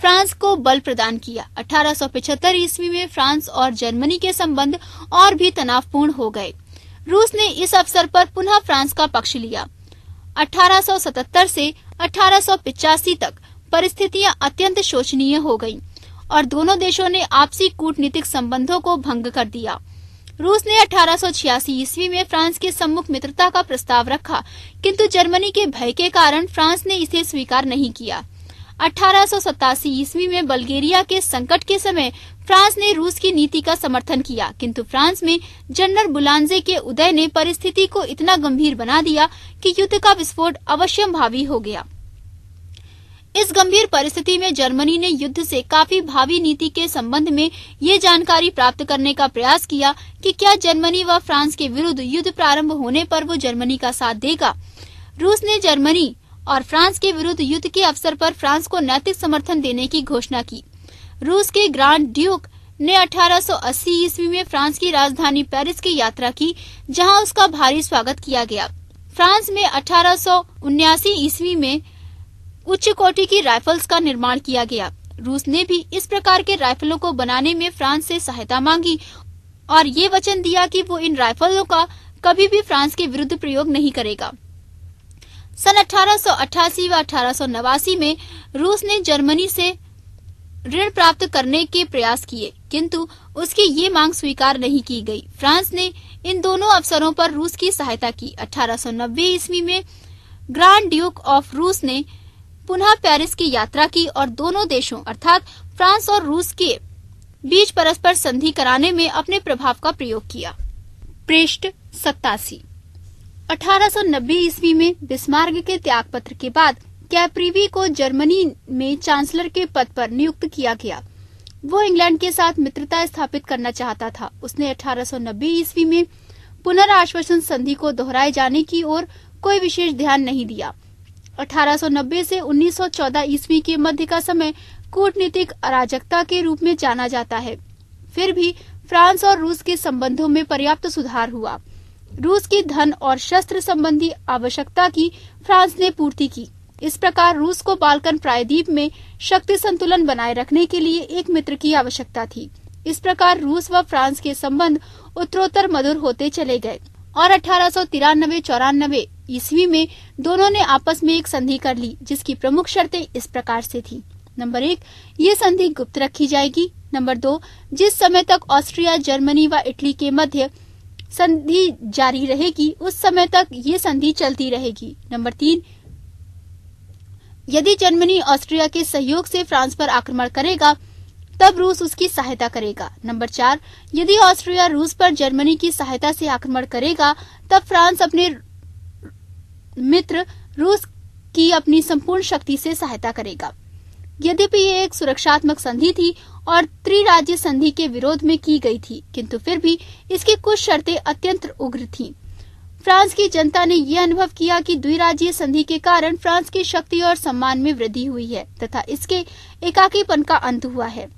फ्रांस को बल प्रदान किया 1875 ईस्वी में फ्रांस और जर्मनी के संबंध और भी तनावपूर्ण हो गए रूस ने इस अवसर पर पुनः फ्रांस का पक्ष लिया 1877 से अठारह तक परिस्थितियां अत्यंत शोचनीय हो गईं। और दोनों देशों ने आपसी कूटनीतिक संबंधों को भंग कर दिया रूस ने 1886 ईस्वी में फ्रांस के सम्मुख मित्रता का प्रस्ताव रखा किंतु जर्मनी के भय के कारण फ्रांस ने इसे स्वीकार नहीं किया अठारह ईस्वी में बल्गेरिया के संकट के समय फ्रांस ने रूस की नीति का समर्थन किया किंतु फ्रांस में जनरल बुलांजे के उदय ने परिस्थिति को इतना गंभीर बना दिया कि युद्ध का विस्फोट भावी हो गया इस गंभीर परिस्थिति में जर्मनी ने युद्ध से काफी भावी नीति के संबंध में ये जानकारी प्राप्त करने का प्रयास किया कि क्या जर्मनी व फ्रांस के विरुद्ध युद्ध प्रारंभ होने पर वो जर्मनी का साथ देगा रूस ने जर्मनी और फ्रांस के विरुद्ध युद्ध के अवसर पर फ्रांस को नैतिक समर्थन देने की घोषणा की रूस के ग्रांड ड्यूक ने 1880 ईस्वी में फ्रांस की राजधानी पेरिस की यात्रा की जहां उसका भारी स्वागत किया गया फ्रांस में अठारह ईस्वी में उच्च कोटि की राइफल्स का निर्माण किया गया रूस ने भी इस प्रकार के राइफलों को बनाने में फ्रांस से सहायता मांगी और ये वचन दिया कि वो इन राइफलों का कभी भी फ्रांस के विरुद्ध प्रयोग नहीं करेगा सन 1888 व अठारह में रूस ने जर्मनी से ऋण प्राप्त करने के प्रयास किए किंतु उसकी ये मांग स्वीकार नहीं की गई फ्रांस ने इन दोनों अवसरों पर रूस की सहायता की अठारह ईस्वी में ग्रांड ड्यूक ऑफ रूस ने पुनः पेरिस की यात्रा की और दोनों देशों अर्थात फ्रांस और रूस के बीच परस्पर संधि कराने में अपने प्रभाव का प्रयोग किया पृष्ठ सत्तासी नब्बे ईस्वी में बिस्मार्ग के त्याग पत्र के बाद कैप्रीवी को जर्मनी में चांसलर के पद पर नियुक्त किया गया वो इंग्लैंड के साथ मित्रता स्थापित करना चाहता था उसने अठारह ईस्वी में पुनर्आश्वासन संधि को दोहराए जाने की ओर कोई विशेष ध्यान नहीं दिया 1890 से 1914 ईस्वी के मध्य का समय कूटनीतिक अराजकता के रूप में जाना जाता है फिर भी फ्रांस और रूस के संबंधों में पर्याप्त सुधार हुआ रूस की धन और शस्त्र संबंधी आवश्यकता की फ्रांस ने पूर्ति की इस प्रकार रूस को बालकन प्रायद्वीप में शक्ति संतुलन बनाए रखने के लिए एक मित्र की आवश्यकता थी इस प्रकार रूस व फ्रांस के संबंध उत्तरोत्तर मधुर होते चले गए और अठारह सौ ईस्वी में दोनों ने आपस में एक संधि कर ली जिसकी प्रमुख शर्तें इस प्रकार से थी नंबर एक ये संधि गुप्त रखी जाएगी नंबर दो जिस समय तक ऑस्ट्रिया जर्मनी व इटली के मध्य संधि जारी रहेगी उस समय तक ये संधि चलती रहेगी नंबर तीन यदि जर्मनी ऑस्ट्रिया के सहयोग से फ्रांस पर आक्रमण करेगा तब रूस उसकी सहायता करेगा नंबर चार यदि ऑस्ट्रिया रूस पर जर्मनी की सहायता से आक्रमण करेगा तब फ्रांस अपने मित्र रूस की अपनी संपूर्ण शक्ति से सहायता करेगा यद्यपि ये एक सुरक्षात्मक संधि थी और त्रिराज्य संधि के विरोध में की गई थी किंतु फिर भी इसकी कुछ शर्तें अत्यंत उग्र थी फ्रांस की जनता ने यह अनुभव किया कि द्विराज्य संधि के कारण फ्रांस की शक्ति और सम्मान में वृद्धि हुई है तथा इसके एकाकीपन का अंत हुआ है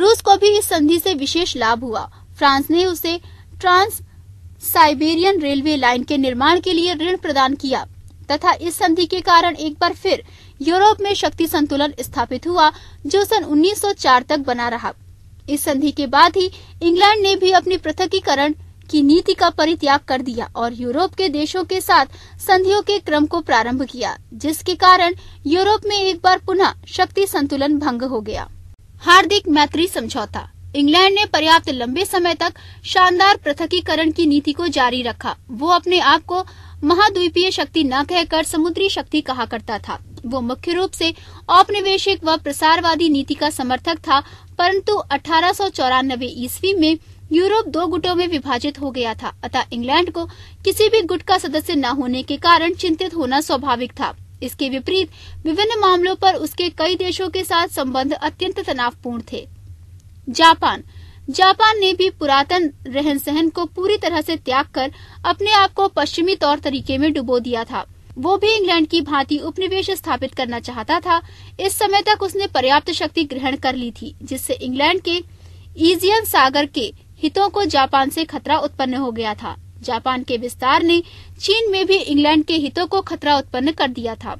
रूस को भी इस संधि से विशेष लाभ हुआ फ्रांस ने उसे ट्रांस साइबेरियन रेलवे लाइन के निर्माण के लिए ऋण प्रदान किया तथा इस संधि के कारण एक बार फिर यूरोप में शक्ति संतुलन स्थापित हुआ जो सन 1904 तक बना रहा इस संधि के बाद ही इंग्लैंड ने भी अपनी पृथकीकरण की नीति का परित्याग कर दिया और यूरोप के देशों के साथ संधियों के क्रम को प्रारंभ किया जिसके कारण यूरोप में एक बार पुनः शक्ति संतुलन भंग हो गया हार्दिक मैत्री समझौता इंग्लैंड ने पर्याप्त लंबे समय तक शानदार पृथकीकरण की नीति को जारी रखा वो अपने आप को महाद्वीपीय शक्ति न कहकर समुद्री शक्ति कहा करता था वो मुख्य रूप से औपनिवेशिक व प्रसारवादी नीति का समर्थक था परंतु अठारह ईस्वी में यूरोप दो गुटों में विभाजित हो गया था अतः इंग्लैंड को किसी भी गुट का सदस्य न होने के कारण चिंतित होना स्वाभाविक था इसके विपरीत विभिन्न मामलों पर उसके कई देशों के साथ संबंध अत्यंत तनावपूर्ण थे जापान जापान ने भी पुरातन रहन सहन को पूरी तरह से त्याग कर अपने आप को पश्चिमी तौर तरीके में डुबो दिया था वो भी इंग्लैंड की भांति उपनिवेश स्थापित करना चाहता था इस समय तक उसने पर्याप्त शक्ति ग्रहण कर ली थी जिससे इंग्लैंड के ईजियन सागर के हितों को जापान से खतरा उत्पन्न हो गया था जापान के विस्तार ने चीन में भी इंग्लैंड के हितों को खतरा उत्पन्न कर दिया था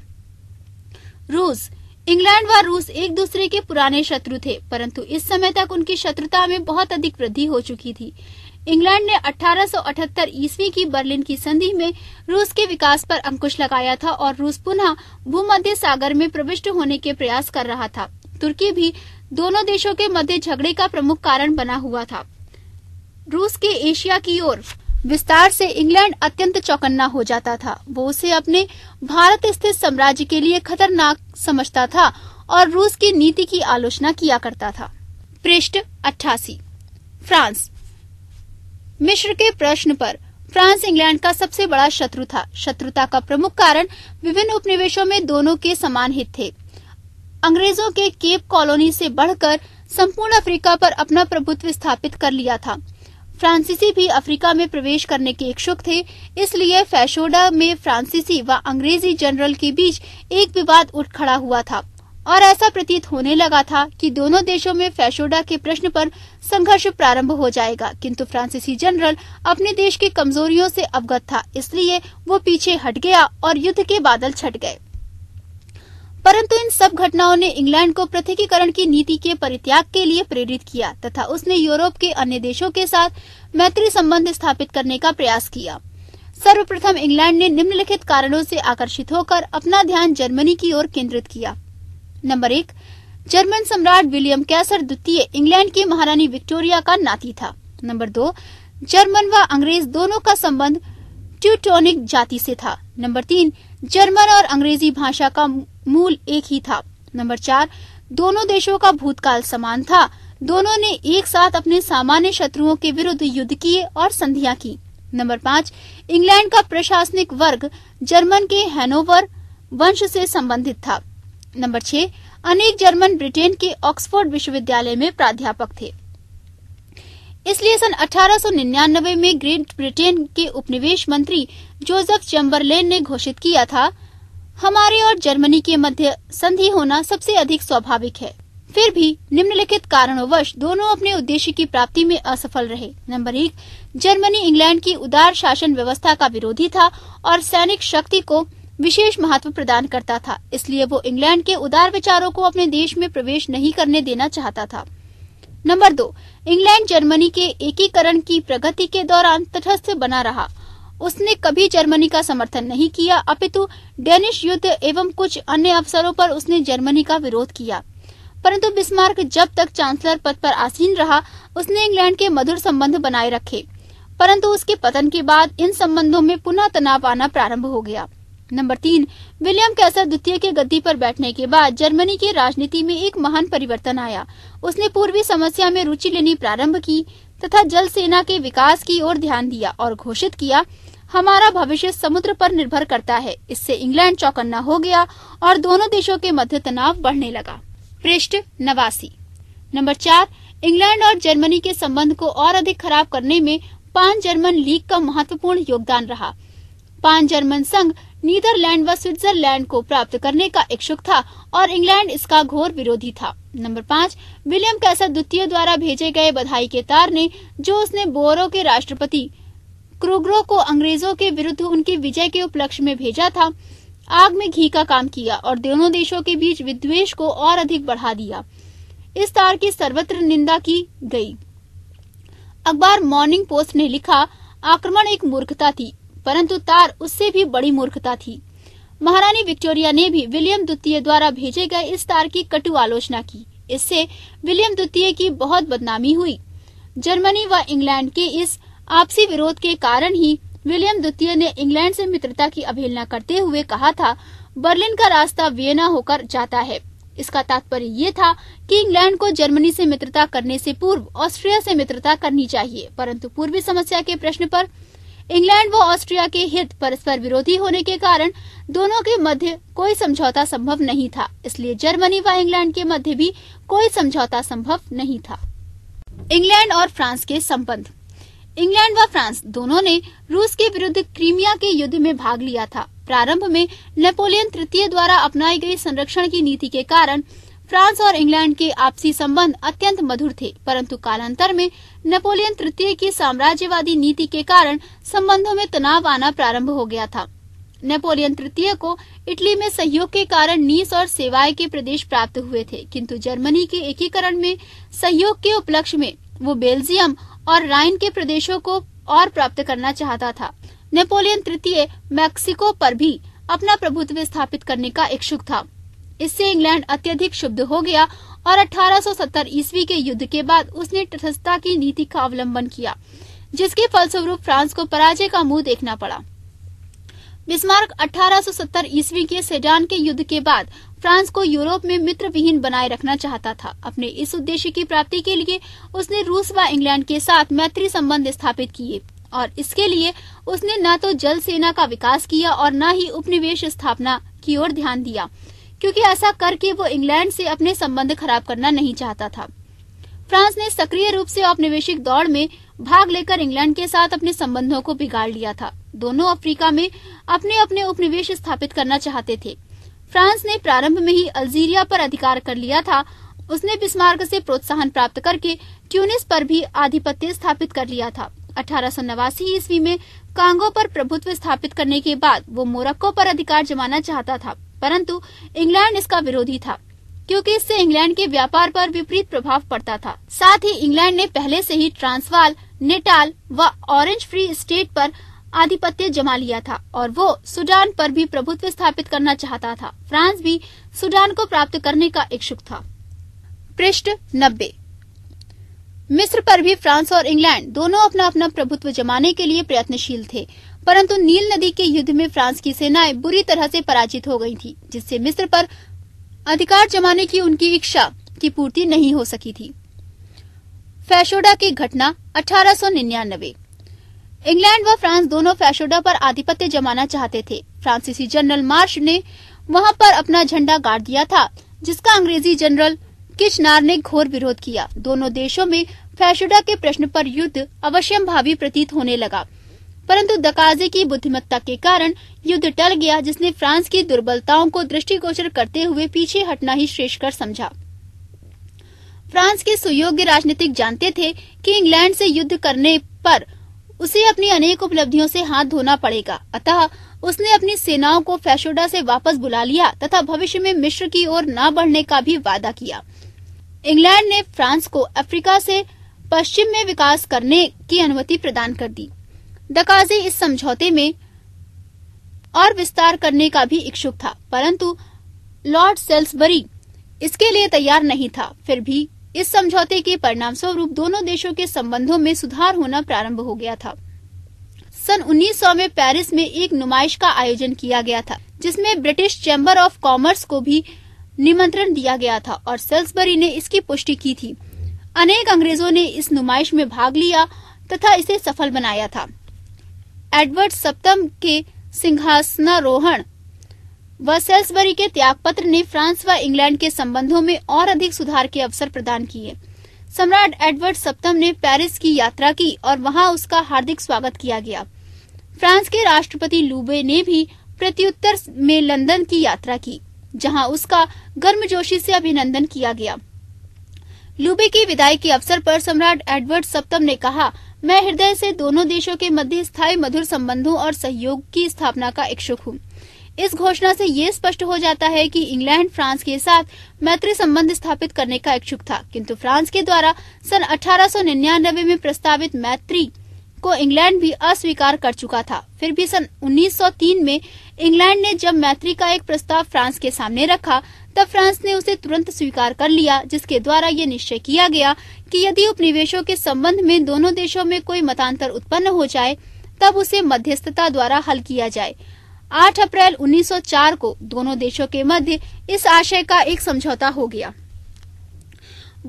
रूस इंग्लैंड व रूस एक दूसरे के पुराने शत्रु थे परंतु इस समय तक उनकी शत्रुता में बहुत अधिक वृद्धि हो चुकी थी इंग्लैंड ने 1878 ईस्वी की बर्लिन की संधि में रूस के विकास पर अंकुश लगाया था और रूस पुनः भूमध्य सागर में प्रविष्ट होने के प्रयास कर रहा था तुर्की भी दोनों देशों के मध्य झगड़े का प्रमुख कारण बना हुआ था रूस के एशिया की ओर विस्तार से इंग्लैंड अत्यंत चौकन्ना हो जाता था वो उसे अपने भारत स्थित साम्राज्य के लिए खतरनाक समझता था और रूस की नीति की आलोचना किया करता था पृष्ठ अठासी फ्रांस मिश्र के प्रश्न पर फ्रांस इंग्लैंड का सबसे बड़ा शत्रु था शत्रुता का प्रमुख कारण विभिन्न उपनिवेशों में दोनों के समान हित थे अंग्रेजों के केप कॉलोनी से बढ़कर संपूर्ण अफ्रीका पर अपना प्रभुत्व स्थापित कर लिया था फ्रांसीसी भी अफ्रीका में प्रवेश करने के इच्छुक थे इसलिए फैशोडा में फ्रांसीसी व अंग्रेजी जनरल के बीच एक विवाद उठ खड़ा हुआ था और ऐसा प्रतीत होने लगा था कि दोनों देशों में फैशोडा के प्रश्न पर संघर्ष प्रारंभ हो जाएगा किंतु फ्रांसीसी जनरल अपने देश की कमजोरियों से अवगत था इसलिए वो पीछे हट गया और युद्ध के बादल छट गए परंतु इन सब घटनाओं ने इंग्लैंड को पृथकीकरण की नीति के परित्याग के लिए प्रेरित किया तथा उसने यूरोप के अन्य देशों के साथ मैत्री संबंध स्थापित करने का प्रयास किया सर्वप्रथम इंग्लैंड ने निम्नलिखित कारणों से आकर्षित होकर अपना ध्यान जर्मनी की ओर केंद्रित किया नंबर एक जर्मन सम्राट विलियम कैसर द्वितीय इंग्लैंड की महारानी विक्टोरिया का नाती था नंबर दो जर्मन व अंग्रेज दोनों का संबंध ट्यूटोनिक जाति से था नंबर तीन जर्मन और अंग्रेजी भाषा का मूल एक ही था नंबर चार दोनों देशों का भूतकाल समान था दोनों ने एक साथ अपने सामान्य शत्रुओं के विरुद्ध युद्ध किए और संधिया की नंबर पाँच इंग्लैंड का प्रशासनिक वर्ग जर्मन के हैनोवर वंश से संबंधित था नंबर छह अनेक जर्मन ब्रिटेन के ऑक्सफोर्ड विश्वविद्यालय में प्राध्यापक थे इसलिए सन 1899 में ग्रेट ब्रिटेन के उपनिवेश मंत्री जोसेफ चैम्बरलेन ने घोषित किया था हमारे और जर्मनी के मध्य संधि होना सबसे अधिक स्वाभाविक है फिर भी निम्नलिखित कारणवश दोनों अपने उद्देश्य की प्राप्ति में असफल रहे नंबर एक जर्मनी इंग्लैंड की उदार शासन व्यवस्था का विरोधी था और सैनिक शक्ति को विशेष महत्व प्रदान करता था इसलिए वो इंग्लैंड के उदार विचारों को अपने देश में प्रवेश नहीं करने देना चाहता था नंबर दो इंग्लैंड जर्मनी के एकीकरण की प्रगति के दौरान तटस्थ बना रहा उसने कभी जर्मनी का समर्थन नहीं किया अपितु डेनिश युद्ध एवं कुछ अन्य अवसरों पर उसने जर्मनी का विरोध किया परंतु बिस्मार्क जब तक चांसलर पद पर आसीन रहा उसने इंग्लैंड के मधुर संबंध बनाए रखे परंतु उसके पतन के बाद इन संबंधों में पुनः तनाव आना प्रारंभ हो गया नंबर तीन विलियम कैसर द्वितीय के गद्दी पर बैठने के बाद जर्मनी की राजनीति में एक महान परिवर्तन आया उसने पूर्वी समस्या में रुचि लेनी प्रारंभ की तथा जल सेना के विकास की ओर ध्यान दिया और घोषित किया हमारा भविष्य समुद्र पर निर्भर करता है इससे इंग्लैंड चौकन्ना हो गया और दोनों देशों के मध्य तनाव बढ़ने लगा पृष्ठ नवासी नंबर चार इंग्लैंड और जर्मनी के संबंध को और अधिक खराब करने में पान जर्मन लीग का महत्वपूर्ण योगदान रहा पान जर्मन संघ नीदरलैंड व स्विट्जरलैंड को प्राप्त करने का इच्छुक था और इंग्लैंड इसका घोर विरोधी था नंबर पाँच विलियम कैसर द्वितीय द्वारा भेजे गए बधाई के तार ने जो उसने बोरो के राष्ट्रपति क्रूग्रो को अंग्रेजों के विरुद्ध उनकी विजय के उपलक्ष्य में भेजा था आग में घी का काम किया और दोनों देशों के बीच विद्वेश को और अधिक बढ़ा दिया इस तार की सर्वत्र निंदा की गई अखबार मॉर्निंग पोस्ट ने लिखा आक्रमण एक मूर्खता थी परंतु तार उससे भी बड़ी मूर्खता थी महारानी विक्टोरिया ने भी विलियम द्वितीय द्वारा भेजे गए इस तार की कटु आलोचना की इससे विलियम द्वितीय की बहुत बदनामी हुई जर्मनी व इंग्लैंड के इस आपसी विरोध के कारण ही विलियम द्वितीय ने इंग्लैंड से मित्रता की अवहेलना करते हुए कहा था बर्लिन का रास्ता वियना होकर जाता है इसका तात्पर्य ये था कि इंग्लैंड को जर्मनी से मित्रता करने से पूर्व ऑस्ट्रिया से मित्रता करनी चाहिए परंतु पूर्वी समस्या के प्रश्न पर इंग्लैंड व ऑस्ट्रिया के हित परस्पर विरोधी होने के कारण दोनों के मध्य कोई समझौता संभव नहीं था इसलिए जर्मनी व इंग्लैंड के मध्य भी कोई समझौता संभव नहीं था इंग्लैंड और फ्रांस के संबंध इंग्लैंड व फ्रांस दोनों ने रूस के विरुद्ध क्रीमिया के युद्ध में भाग लिया था प्रारंभ में नेपोलियन तृतीय द्वारा अपनाई गई संरक्षण की नीति के कारण फ्रांस और इंग्लैंड के आपसी संबंध अत्यंत मधुर थे परंतु कालांतर में नेपोलियन तृतीय की साम्राज्यवादी नीति के कारण संबंधों में तनाव आना प्रारंभ हो गया था नेपोलियन तृतीय को इटली में सहयोग के कारण नीस और सेवाए के प्रदेश प्राप्त हुए थे किंतु जर्मनी के एकीकरण में सहयोग के उपलक्ष्य में वो बेल्जियम और राइन के प्रदेशों को और प्राप्त करना चाहता था नेपोलियन तृतीय मैक्सिको पर भी अपना प्रभुत्व स्थापित करने का इच्छुक था इससे इंग्लैंड अत्यधिक शुद्ध हो गया और 1870 ईस्वी के युद्ध के बाद उसने तटस्थता की नीति का अवलंबन किया जिसके फलस्वरूप फ्रांस को पराजय का मुंह देखना पड़ा बिस्मार्क 1870 ईस्वी के सेडान के युद्ध के बाद फ्रांस को यूरोप में मित्र विहीन बनाए रखना चाहता था अपने इस उद्देश्य की प्राप्ति के लिए उसने रूस व इंग्लैंड के साथ मैत्री संबंध स्थापित किए और इसके लिए उसने न तो जल सेना का विकास किया और न ही उपनिवेश स्थापना की ओर ध्यान दिया क्योंकि ऐसा करके वो इंग्लैंड से अपने संबंध खराब करना नहीं चाहता था फ्रांस ने सक्रिय रूप से औपनिवेशिक दौड़ में भाग लेकर इंग्लैंड के साथ अपने संबंधों को बिगाड़ लिया था दोनों अफ्रीका में अपने अपने उपनिवेश स्थापित करना चाहते थे फ्रांस ने प्रारंभ में ही अल्जीरिया पर अधिकार कर लिया था उसने बिस्मार्क से प्रोत्साहन प्राप्त करके ट्यूनिस पर भी आधिपत्य स्थापित कर लिया था अठारह सौ नवासी ईस्वी में कांगो पर प्रभुत्व स्थापित करने के बाद वो मोरक्को पर अधिकार जमाना चाहता था परंतु इंग्लैंड इसका विरोधी था क्योंकि इससे इंग्लैंड के व्यापार पर विपरीत प्रभाव पड़ता था साथ ही इंग्लैंड ने पहले से ही ट्रांसवाल नेटाल व ऑरेंज फ्री स्टेट पर आधिपत्य जमा लिया था और वो सूडान पर भी प्रभुत्व स्थापित करना चाहता था फ्रांस भी सूडान को प्राप्त करने का इच्छुक था पृष्ठ नब्बे मिस्र पर भी फ्रांस और इंग्लैंड दोनों अपना अपना प्रभुत्व जमाने के लिए प्रयत्नशील थे परंतु नील नदी के युद्ध में फ्रांस की सेनाएं बुरी तरह से पराजित हो गई थी जिससे मिस्र पर अधिकार जमाने की उनकी इच्छा की पूर्ति नहीं हो सकी थी फैशोडा की घटना 1899 इंग्लैंड व फ्रांस दोनों फैशोडा पर आधिपत्य जमाना चाहते थे फ्रांसीसी जनरल मार्श ने वहां पर अपना झंडा गाड़ दिया था जिसका अंग्रेजी जनरल किचनार ने घोर विरोध किया दोनों देशों में फैशोडा के प्रश्न पर युद्ध अवश्यम भावी प्रतीत होने लगा परंतु दकाजे की बुद्धिमत्ता के कारण युद्ध टल गया जिसने फ्रांस की दुर्बलताओं को दृष्टिगोचर करते हुए पीछे हटना ही श्रेष्ठ कर समझा फ्रांस के सुयोग्य राजनीतिक जानते थे कि इंग्लैंड से युद्ध करने पर उसे अपनी अनेक उपलब्धियों से हाथ धोना पड़ेगा अतः उसने अपनी सेनाओं को फैशोडा से वापस बुला लिया तथा भविष्य में मिश्र की ओर न बढ़ने का भी वादा किया इंग्लैंड ने फ्रांस को अफ्रीका से पश्चिम में विकास करने की अनुमति प्रदान कर दी दकाजे इस समझौते में और विस्तार करने का भी इच्छुक था परंतु लॉर्ड सेल्सबरी इसके लिए तैयार नहीं था फिर भी इस समझौते के परिणाम स्वरूप दोनों देशों के संबंधों में सुधार होना प्रारंभ हो गया था सन 1900 में पेरिस में एक नुमाइश का आयोजन किया गया था जिसमें ब्रिटिश चैम्बर ऑफ कॉमर्स को भी निमंत्रण दिया गया था और सेल्सबरी ने इसकी पुष्टि की थी अनेक अंग्रेजों ने इस नुमाइश में भाग लिया तथा इसे सफल बनाया था एडवर्ड सप्तम के सिंहासनारोहण व सेल्सबरी के त्यागपत्र ने फ्रांस व इंग्लैंड के संबंधों में और अधिक सुधार के अवसर प्रदान किए सम्राट एडवर्ड सप्तम ने पेरिस की यात्रा की और वहां उसका हार्दिक स्वागत किया गया फ्रांस के राष्ट्रपति लूबे ने भी प्रत्युत्तर में लंदन की यात्रा की जहां उसका गर्मजोशी से अभिनंदन किया गया लूबे की विदाई के अवसर पर सम्राट एडवर्ड सप्तम ने कहा मैं हृदय से दोनों देशों के मध्य स्थायी मधुर संबंधों और सहयोग की स्थापना का इच्छुक हूँ इस घोषणा से ये स्पष्ट हो जाता है कि इंग्लैंड फ्रांस के साथ मैत्री संबंध स्थापित करने का इच्छुक था किंतु फ्रांस के द्वारा सन अठारह में प्रस्तावित मैत्री को इंग्लैंड भी अस्वीकार कर चुका था फिर भी सन 1903 में इंग्लैंड ने जब मैत्री का एक प्रस्ताव फ्रांस के सामने रखा तब फ्रांस ने उसे तुरंत स्वीकार कर लिया जिसके द्वारा ये निश्चय किया गया कि यदि उपनिवेशों के संबंध में दोनों देशों में कोई मतांतर उत्पन्न हो जाए तब उसे मध्यस्थता द्वारा हल किया जाए 8 अप्रैल 1904 को दोनों देशों के मध्य इस आशय का एक समझौता हो गया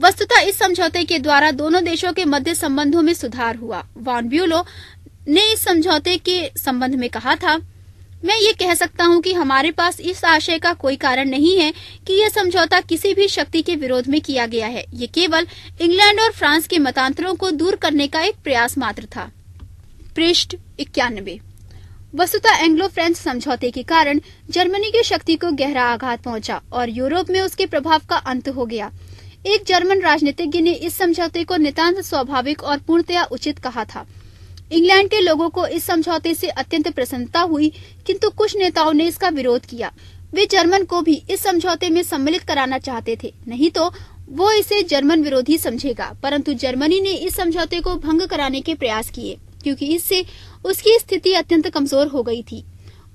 वस्तुतः इस समझौते के द्वारा दोनों देशों के मध्य संबंधों में सुधार हुआ वॉन ब्यूलो ने इस समझौते के संबंध में कहा था मैं ये कह सकता हूँ कि हमारे पास इस आशय का कोई कारण नहीं है कि यह समझौता किसी भी शक्ति के विरोध में किया गया है ये केवल इंग्लैंड और फ्रांस के मतांतरों को दूर करने का एक प्रयास मात्र था पृष्ठ इक्यानबे वस्तुतः एंग्लो फ्रेंच समझौते के कारण जर्मनी की शक्ति को गहरा आघात पहुंचा और यूरोप में उसके प्रभाव का अंत हो गया एक जर्मन राजनीतिज्ञ ने इस समझौते को नितांत स्वाभाविक और पूर्णतया उचित कहा था इंग्लैंड के लोगों को इस समझौते से अत्यंत प्रसन्नता हुई किंतु कुछ नेताओं ने इसका विरोध किया वे जर्मन को भी इस समझौते में सम्मिलित कराना चाहते थे नहीं तो वो इसे जर्मन विरोधी समझेगा परंतु जर्मनी ने इस समझौते को भंग कराने के प्रयास किए क्योंकि इससे उसकी स्थिति अत्यंत कमजोर हो गई थी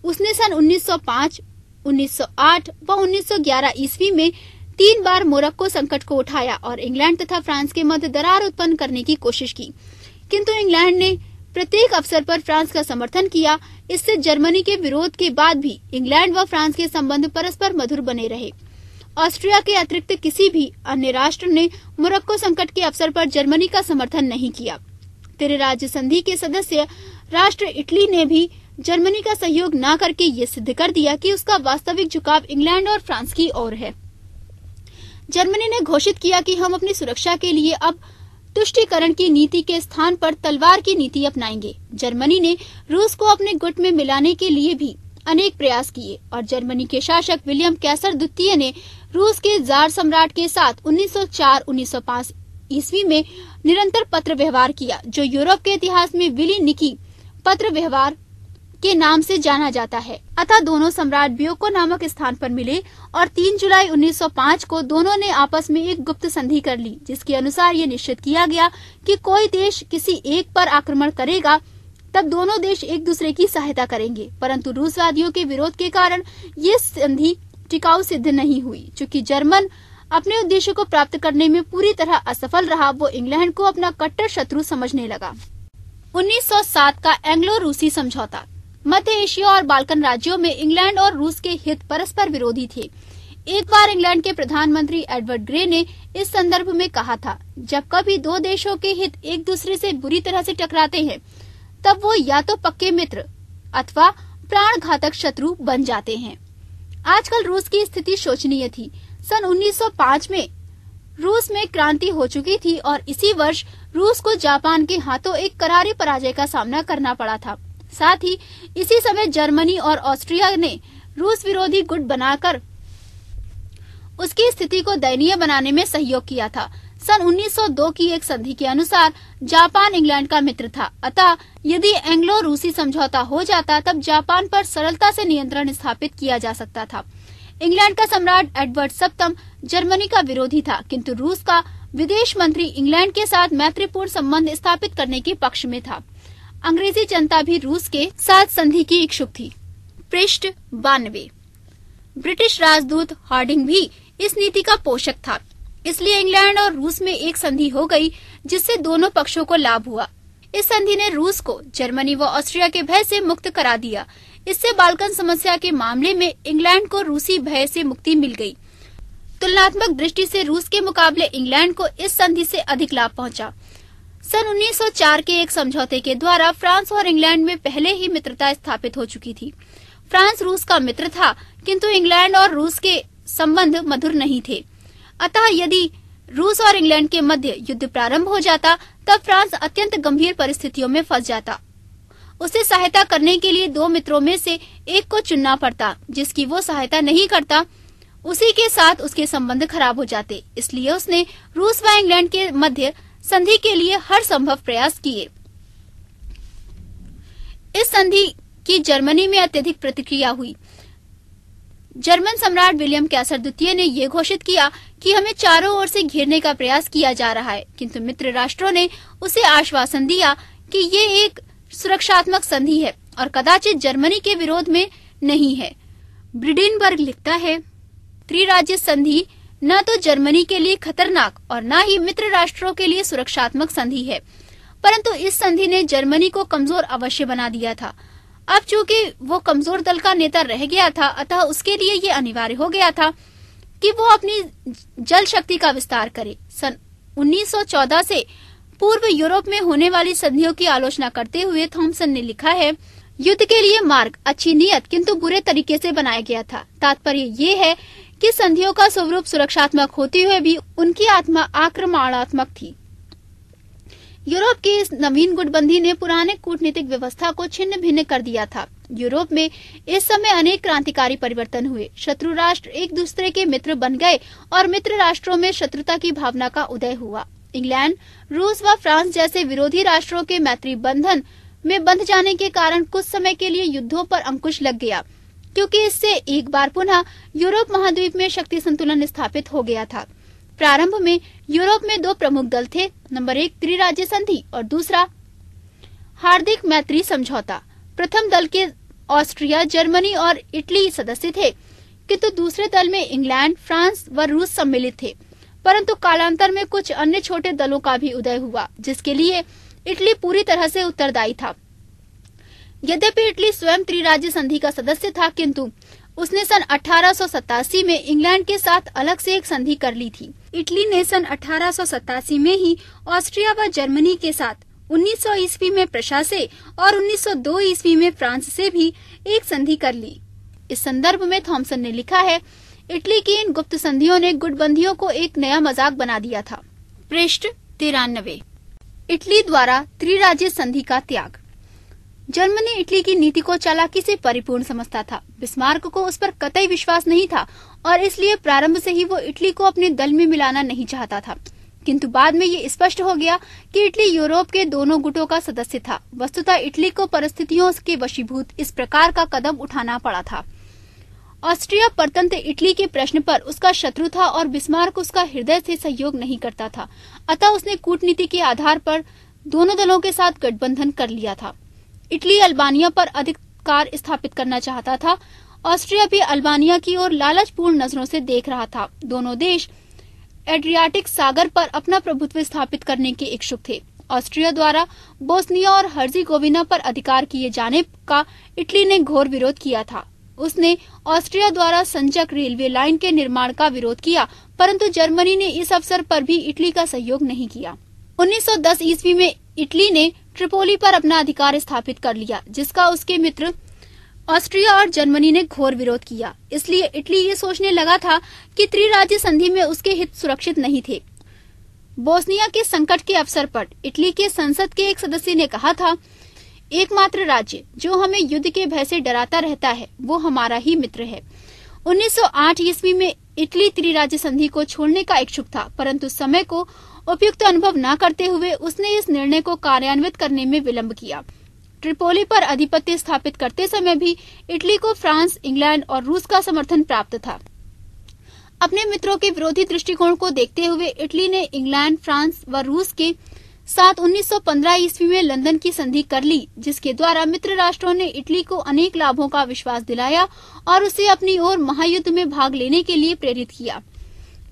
उसने सन 1905, 1908 व 1911 ईस्वी में तीन बार मोरक्को संकट को उठाया और इंग्लैंड तथा फ्रांस के मध्य दरार उत्पन्न करने की कोशिश की किंतु इंग्लैंड ने प्रत्येक अवसर पर फ्रांस का समर्थन किया इससे जर्मनी के विरोध के बाद भी इंग्लैंड व फ्रांस के संबंध परस्पर मधुर बने रहे ऑस्ट्रिया के अतिरिक्त किसी भी अन्य राष्ट्र ने मोरक्को संकट के अवसर पर जर्मनी का समर्थन नहीं किया राज्य संधि के सदस्य राष्ट्र इटली ने भी जर्मनी का सहयोग न करके ये सिद्ध कर दिया कि उसका वास्तविक झुकाव इंग्लैंड और फ्रांस की ओर है जर्मनी ने घोषित किया कि हम अपनी सुरक्षा के लिए अब तुष्टिकरण की नीति के स्थान पर तलवार की नीति अपनाएंगे जर्मनी ने रूस को अपने गुट में मिलाने के लिए भी अनेक प्रयास किए और जर्मनी के शासक विलियम कैसर द्वितीय ने रूस के जार सम्राट के साथ 1904-1905 ईस्वी में निरंतर पत्र व्यवहार किया जो यूरोप के इतिहास में विली निकी पत्र व्यवहार के नाम से जाना जाता है अतः दोनों सम्राट बियोको नामक स्थान पर मिले और 3 जुलाई 1905 को दोनों ने आपस में एक गुप्त संधि कर ली जिसके अनुसार ये निश्चित किया गया कि कोई देश किसी एक पर आक्रमण करेगा तब दोनों देश एक दूसरे की सहायता करेंगे परंतु रूसवादियों के विरोध के कारण ये संधि टिकाऊ सिद्ध नहीं हुई चूँकि जर्मन अपने उद्देश्य को प्राप्त करने में पूरी तरह असफल रहा वो इंग्लैंड को अपना कट्टर शत्रु समझने लगा 1907 का एंग्लो रूसी समझौता मध्य एशिया और बाल्कन राज्यों में इंग्लैंड और रूस के हित परस्पर विरोधी थे एक बार इंग्लैंड के प्रधानमंत्री एडवर्ड ग्रे ने इस संदर्भ में कहा था जब कभी दो देशों के हित एक दूसरे से बुरी तरह से टकराते हैं तब वो या तो पक्के मित्र अथवा प्राण घातक शत्रु बन जाते हैं आजकल रूस की स्थिति शोचनीय थी सन 1905 में रूस में क्रांति हो चुकी थी और इसी वर्ष रूस को जापान के हाथों एक करारी पराजय का सामना करना पड़ा था साथ ही इसी समय जर्मनी और ऑस्ट्रिया ने रूस विरोधी गुट बनाकर उसकी स्थिति को दयनीय बनाने में सहयोग किया था सन 1902 की एक संधि के अनुसार जापान इंग्लैंड का मित्र था अतः यदि एंग्लो रूसी समझौता हो जाता तब जापान पर सरलता से नियंत्रण स्थापित किया जा सकता था इंग्लैंड का सम्राट एडवर्ड सप्तम जर्मनी का विरोधी था किंतु रूस का विदेश मंत्री इंग्लैंड के साथ मैत्रीपूर्ण संबंध स्थापित करने के पक्ष में था अंग्रेजी जनता भी रूस के साथ संधि की इच्छुक थी पृष्ठ बानवे ब्रिटिश राजदूत हार्डिंग भी इस नीति का पोषक था इसलिए इंग्लैंड और रूस में एक संधि हो गई जिससे दोनों पक्षों को लाभ हुआ इस संधि ने रूस को जर्मनी व ऑस्ट्रिया के भय से मुक्त करा दिया इससे बालकन समस्या के मामले में इंग्लैंड को रूसी भय से मुक्ति मिल गई तुलनात्मक दृष्टि से रूस के मुकाबले इंग्लैंड को इस संधि से अधिक लाभ पहुंचा। सन 1904 के एक समझौते के द्वारा फ्रांस और इंग्लैंड में पहले ही मित्रता स्थापित हो चुकी थी फ्रांस रूस का मित्र था किंतु इंग्लैंड और रूस के संबंध मधुर नहीं थे अतः यदि रूस और इंग्लैंड के मध्य युद्ध प्रारंभ हो जाता तब फ्रांस अत्यंत गंभीर परिस्थितियों में फंस जाता उसे सहायता करने के लिए दो मित्रों में से एक को चुनना पड़ता जिसकी वो सहायता नहीं करता उसी के साथ उसके संबंध खराब हो जाते इसलिए उसने रूस व इंग्लैंड के मध्य संधि के लिए हर संभव प्रयास किए इस संधि की जर्मनी में अत्यधिक प्रतिक्रिया हुई जर्मन सम्राट विलियम कैसर द्वितीय ने यह घोषित किया कि हमें चारों ओर से घेरने का प्रयास किया जा रहा है किंतु मित्र राष्ट्रों ने उसे आश्वासन दिया कि ये एक सुरक्षात्मक संधि है और कदाचित जर्मनी के विरोध में नहीं है ब्रिडिनबर्ग लिखता है त्रिराज्य संधि न तो जर्मनी के लिए खतरनाक और न ही मित्र राष्ट्रों के लिए सुरक्षात्मक संधि है परंतु इस संधि ने जर्मनी को कमजोर अवश्य बना दिया था अब चूंकि वो कमजोर दल का नेता रह गया था अतः उसके लिए ये अनिवार्य हो गया था कि वो अपनी जल शक्ति का विस्तार करे सन 1914 से पूर्व यूरोप में होने वाली संधियों की आलोचना करते हुए थॉमसन ने लिखा है युद्ध के लिए मार्ग अच्छी नीयत किंतु बुरे तरीके से बनाया गया था तात्पर्य ये है कि संधियों का स्वरूप सुरक्षात्मक होते हुए भी उनकी आत्मा आक्रमणात्मक थी यूरोप की इस नवीन गुटबंदी ने पुराने कूटनीतिक व्यवस्था को छिन्न भिन्न कर दिया था यूरोप में इस समय अनेक क्रांतिकारी परिवर्तन हुए शत्रु राष्ट्र एक दूसरे के मित्र बन गए और मित्र राष्ट्रों में शत्रुता की भावना का उदय हुआ इंग्लैंड रूस व फ्रांस जैसे विरोधी राष्ट्रों के मैत्री बंधन में बंध जाने के कारण कुछ समय के लिए युद्धों पर अंकुश लग गया क्योंकि इससे एक बार पुनः यूरोप महाद्वीप में शक्ति संतुलन स्थापित हो गया था प्रारंभ में यूरोप में दो प्रमुख दल थे नंबर एक त्रिराज्य संधि और दूसरा हार्दिक मैत्री समझौता प्रथम दल के ऑस्ट्रिया जर्मनी और इटली सदस्य थे किंतु दूसरे दल में इंग्लैंड फ्रांस व रूस सम्मिलित थे परंतु कालांतर में कुछ अन्य छोटे दलों का भी उदय हुआ जिसके लिए इटली पूरी तरह से उत्तरदायी था यद्यपि इटली स्वयं त्रिराज्य संधि का सदस्य था किंतु उसने सन अठारह में इंग्लैंड के साथ अलग से एक संधि कर ली थी इटली ने सन अठारह में ही ऑस्ट्रिया व जर्मनी के साथ 1900 ईस्वी में प्रशा से और 1902 ईस्वी में फ्रांस से भी एक संधि कर ली इस संदर्भ में थॉमसन ने लिखा है इटली की इन गुप्त संधियों ने गुटबंदियों को एक नया मजाक बना दिया था पृष्ठ तिरानवे इटली द्वारा त्रिराज्य संधि का त्याग जर्मनी इटली की नीति को चालाकी से परिपूर्ण समझता था बिस्मार्क को उस पर कतई विश्वास नहीं था और इसलिए प्रारंभ से ही वो इटली को अपने दल में मिलाना नहीं चाहता था किंतु बाद में ये स्पष्ट हो गया कि इटली यूरोप के दोनों गुटों का सदस्य था वस्तुतः इटली को परिस्थितियों के वशीभूत इस प्रकार का कदम उठाना पड़ा था ऑस्ट्रिया परतंत्र इटली के प्रश्न पर उसका शत्रु था और बिस्मार्क उसका हृदय से सहयोग नहीं करता था अतः उसने कूटनीति के आधार पर दोनों दलों के साथ गठबंधन कर लिया था इटली अल्बानिया पर अधिकार स्थापित करना चाहता था ऑस्ट्रिया भी अल्बानिया की ओर लालचपूर्ण नजरों से देख रहा था दोनों देश एड्रियाटिक सागर पर अपना प्रभुत्व स्थापित करने के इच्छुक थे ऑस्ट्रिया द्वारा बोस्निया और हर्जीगोविना पर अधिकार किए जाने का इटली ने घोर विरोध किया था उसने ऑस्ट्रिया द्वारा संजक रेलवे लाइन के निर्माण का विरोध किया परंतु जर्मनी ने इस अवसर पर भी इटली का सहयोग नहीं किया 1910 ईस्वी में इटली ने ट्रिपोली पर अपना अधिकार स्थापित कर लिया जिसका उसके मित्र ऑस्ट्रिया और जर्मनी ने घोर विरोध किया इसलिए इटली ये सोचने लगा था कि त्रिराज्य संधि में उसके हित सुरक्षित नहीं थे बोस्निया के संकट के अवसर पर इटली के संसद के एक सदस्य ने कहा था एकमात्र राज्य जो हमें युद्ध के भय से डराता रहता है वो हमारा ही मित्र है 1908 ईस्वी में इटली त्रिराज्य संधि को छोड़ने का इच्छुक था परंतु समय को उपयुक्त अनुभव न करते हुए उसने इस निर्णय को कार्यान्वित करने में विलम्ब किया ट्रिपोली पर अधिपत्य स्थापित करते समय भी इटली को फ्रांस इंग्लैंड और रूस का समर्थन प्राप्त था अपने मित्रों के विरोधी दृष्टिकोण को देखते हुए इटली ने इंग्लैंड फ्रांस व रूस के साथ 1915 ईस्वी में लंदन की संधि कर ली जिसके द्वारा मित्र राष्ट्रों ने इटली को अनेक लाभों का विश्वास दिलाया और उसे अपनी ओर महायुद्ध में भाग लेने के लिए प्रेरित किया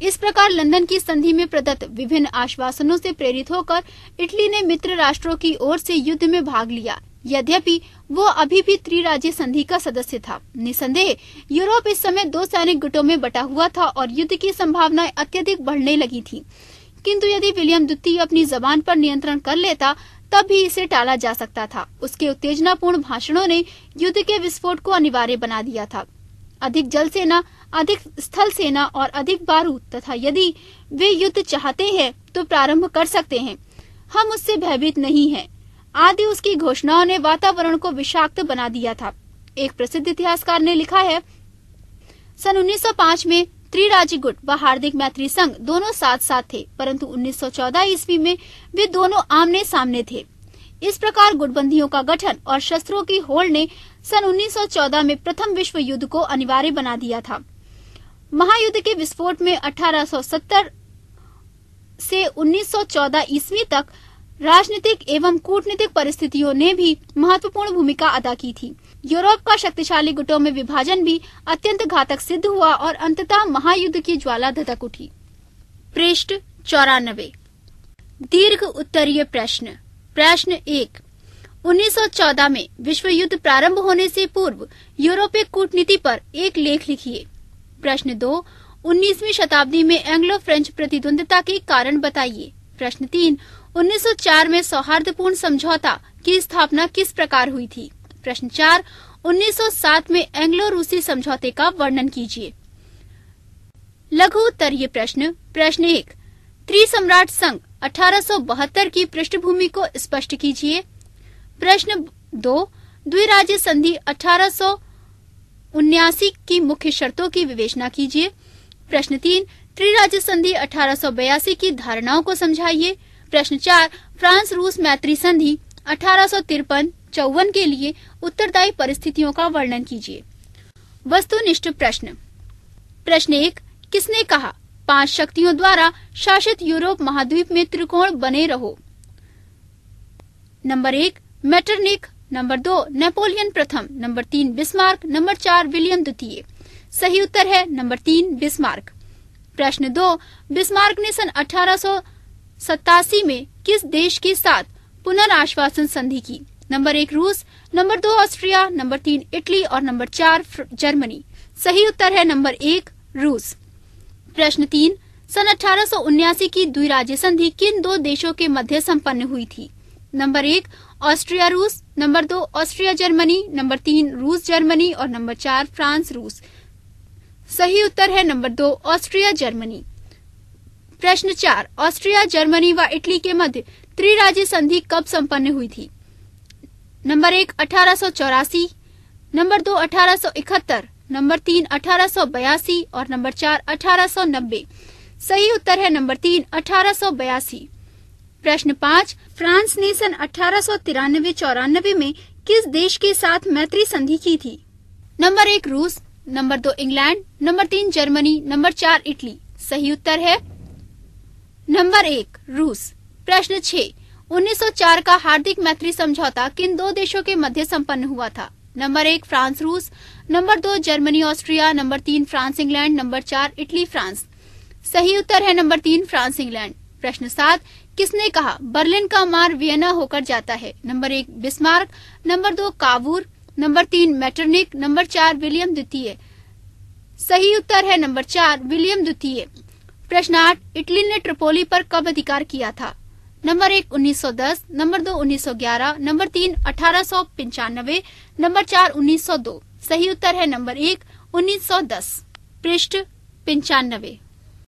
इस प्रकार लंदन की संधि में प्रदत्त विभिन्न आश्वासनों से प्रेरित होकर इटली ने मित्र राष्ट्रों की ओर से युद्ध में भाग लिया यद्यपि वो अभी भी त्रिराज्य संधि का सदस्य था निसंदेह यूरोप इस समय दो सैनिक गुटों में बटा हुआ था और युद्ध की संभावनाएं अत्यधिक बढ़ने लगी थी किंतु यदि विलियम द्वितीय अपनी जबान पर नियंत्रण कर लेता तब भी इसे टाला जा सकता था उसके उत्तेजनापूर्ण भाषणों ने युद्ध के विस्फोट को अनिवार्य बना दिया था अधिक जल सेना अधिक स्थल सेना और अधिक बारूद तथा यदि वे युद्ध चाहते हैं तो प्रारंभ कर सकते हैं हम उससे भयभीत नहीं हैं। आदि उसकी घोषणाओं ने वातावरण को विषाक्त बना दिया था एक प्रसिद्ध इतिहासकार ने लिखा है सन 1905 में त्रिराजी गुट व हार्दिक मैत्री संघ दोनों साथ साथ थे परंतु 1914 ईस्वी में वे दोनों आमने सामने थे इस प्रकार गुटबंदियों का गठन और शस्त्रों की होड़ ने सन 1914 में प्रथम विश्व युद्ध को अनिवार्य बना दिया था महायुद्ध के विस्फोट में 1870 से 1914 ईस्वी तक राजनीतिक एवं कूटनीतिक परिस्थितियों ने भी महत्वपूर्ण भूमिका अदा की थी यूरोप का शक्तिशाली गुटों में विभाजन भी अत्यंत घातक सिद्ध हुआ और अंततः महायुद्ध की ज्वाला धधक उठी पृष्ठ चौरानबे दीर्घ उत्तरीय प्रश्न प्रश्न एक 1914 में विश्व युद्ध प्रारंभ होने से पूर्व यूरोपीय कूटनीति पर एक लेख लिखिए प्रश्न दो उन्नीसवी शताब्दी में एंग्लो फ्रेंच प्रतिद्वंदता के कारण बताइए प्रश्न तीन 1904 में सौहार्दपूर्ण समझौता की स्थापना किस प्रकार हुई थी प्रश्न चार 1907 में एंग्लो रूसी समझौते का वर्णन कीजिए लघु उत्तरीय प्रश्न प्रश्न एक त्रि सम्राट संघ अठारह की पृष्ठभूमि को स्पष्ट कीजिए प्रश्न दो द्विराज्य संधि अठारह उन्यासी की मुख्य शर्तों की विवेचना कीजिए प्रश्न तीन त्रिराज्य संधि अठारह की धारणाओं को समझाइए प्रश्न चार फ्रांस रूस मैत्री संधि अठारह चौवन के लिए उत्तरदायी परिस्थितियों का वर्णन कीजिए वस्तुनिष्ठ प्रश्न प्रश्न एक किसने कहा पांच शक्तियों द्वारा शासित यूरोप महाद्वीप में त्रिकोण बने रहो नंबर एक मेटरनिक नंबर दो नेपोलियन प्रथम नंबर तीन बिस्मार्क नंबर चार विलियम द्वितीय सही उत्तर है नंबर तीन बिस्मार्क प्रश्न दो बिस्मार्क ने सन अठारह में किस देश के साथ पुनर्श्वासन संधि की नंबर एक रूस नंबर दो ऑस्ट्रिया नंबर तीन इटली और नंबर चार जर्मनी सही उत्तर है नंबर एक रूस प्रश्न तीन सन अठारह की द्विराज्य संधि किन दो देशों के मध्य संपन्न हुई थी नंबर एक ऑस्ट्रिया रूस नंबर दो ऑस्ट्रिया जर्मनी नंबर तीन रूस जर्मनी और नंबर चार फ्रांस रूस सही उत्तर है नंबर दो ऑस्ट्रिया जर्मनी प्रश्न चार ऑस्ट्रिया जर्मनी व इटली के मध्य त्रिराज्य संधि कब संपन्न हुई थी नंबर एक अठारह नंबर दो अठारह नंबर तीन अठारह और नंबर चार अठारह सही उत्तर है नंबर तीन अठारह प्रश्न पाँच फ्रांस ने सन अठारह सौ तिरानवे चौरानवे में किस देश के साथ मैत्री संधि की थी नंबर एक रूस नंबर दो इंग्लैंड नंबर तीन जर्मनी नंबर चार इटली सही उत्तर है नंबर एक रूस प्रश्न सौ 1904 का हार्दिक मैत्री समझौता किन दो देशों के मध्य संपन्न हुआ था नंबर एक फ्रांस रूस नंबर दो जर्मनी ऑस्ट्रिया नंबर तीन फ्रांस इंग्लैंड नंबर चार इटली फ्रांस सही उत्तर है नंबर तीन फ्रांस इंग्लैंड प्रश्न सात किसने कहा बर्लिन का मार्ग वियना होकर जाता है नंबर एक बिस्मार्क नंबर दो काबूर नंबर तीन मैटरनिक नंबर चार विलियम द्वितीय सही उत्तर है नंबर चार विलियम द्वितीय प्रश्न आठ इटली ने ट्रिपोली पर कब अधिकार किया था नंबर एक 1910, नंबर दो 1911, नंबर तीन अठारह नंबर चार 1902। सही उत्तर है नंबर एक 1910 पृष्ठ पंचानवे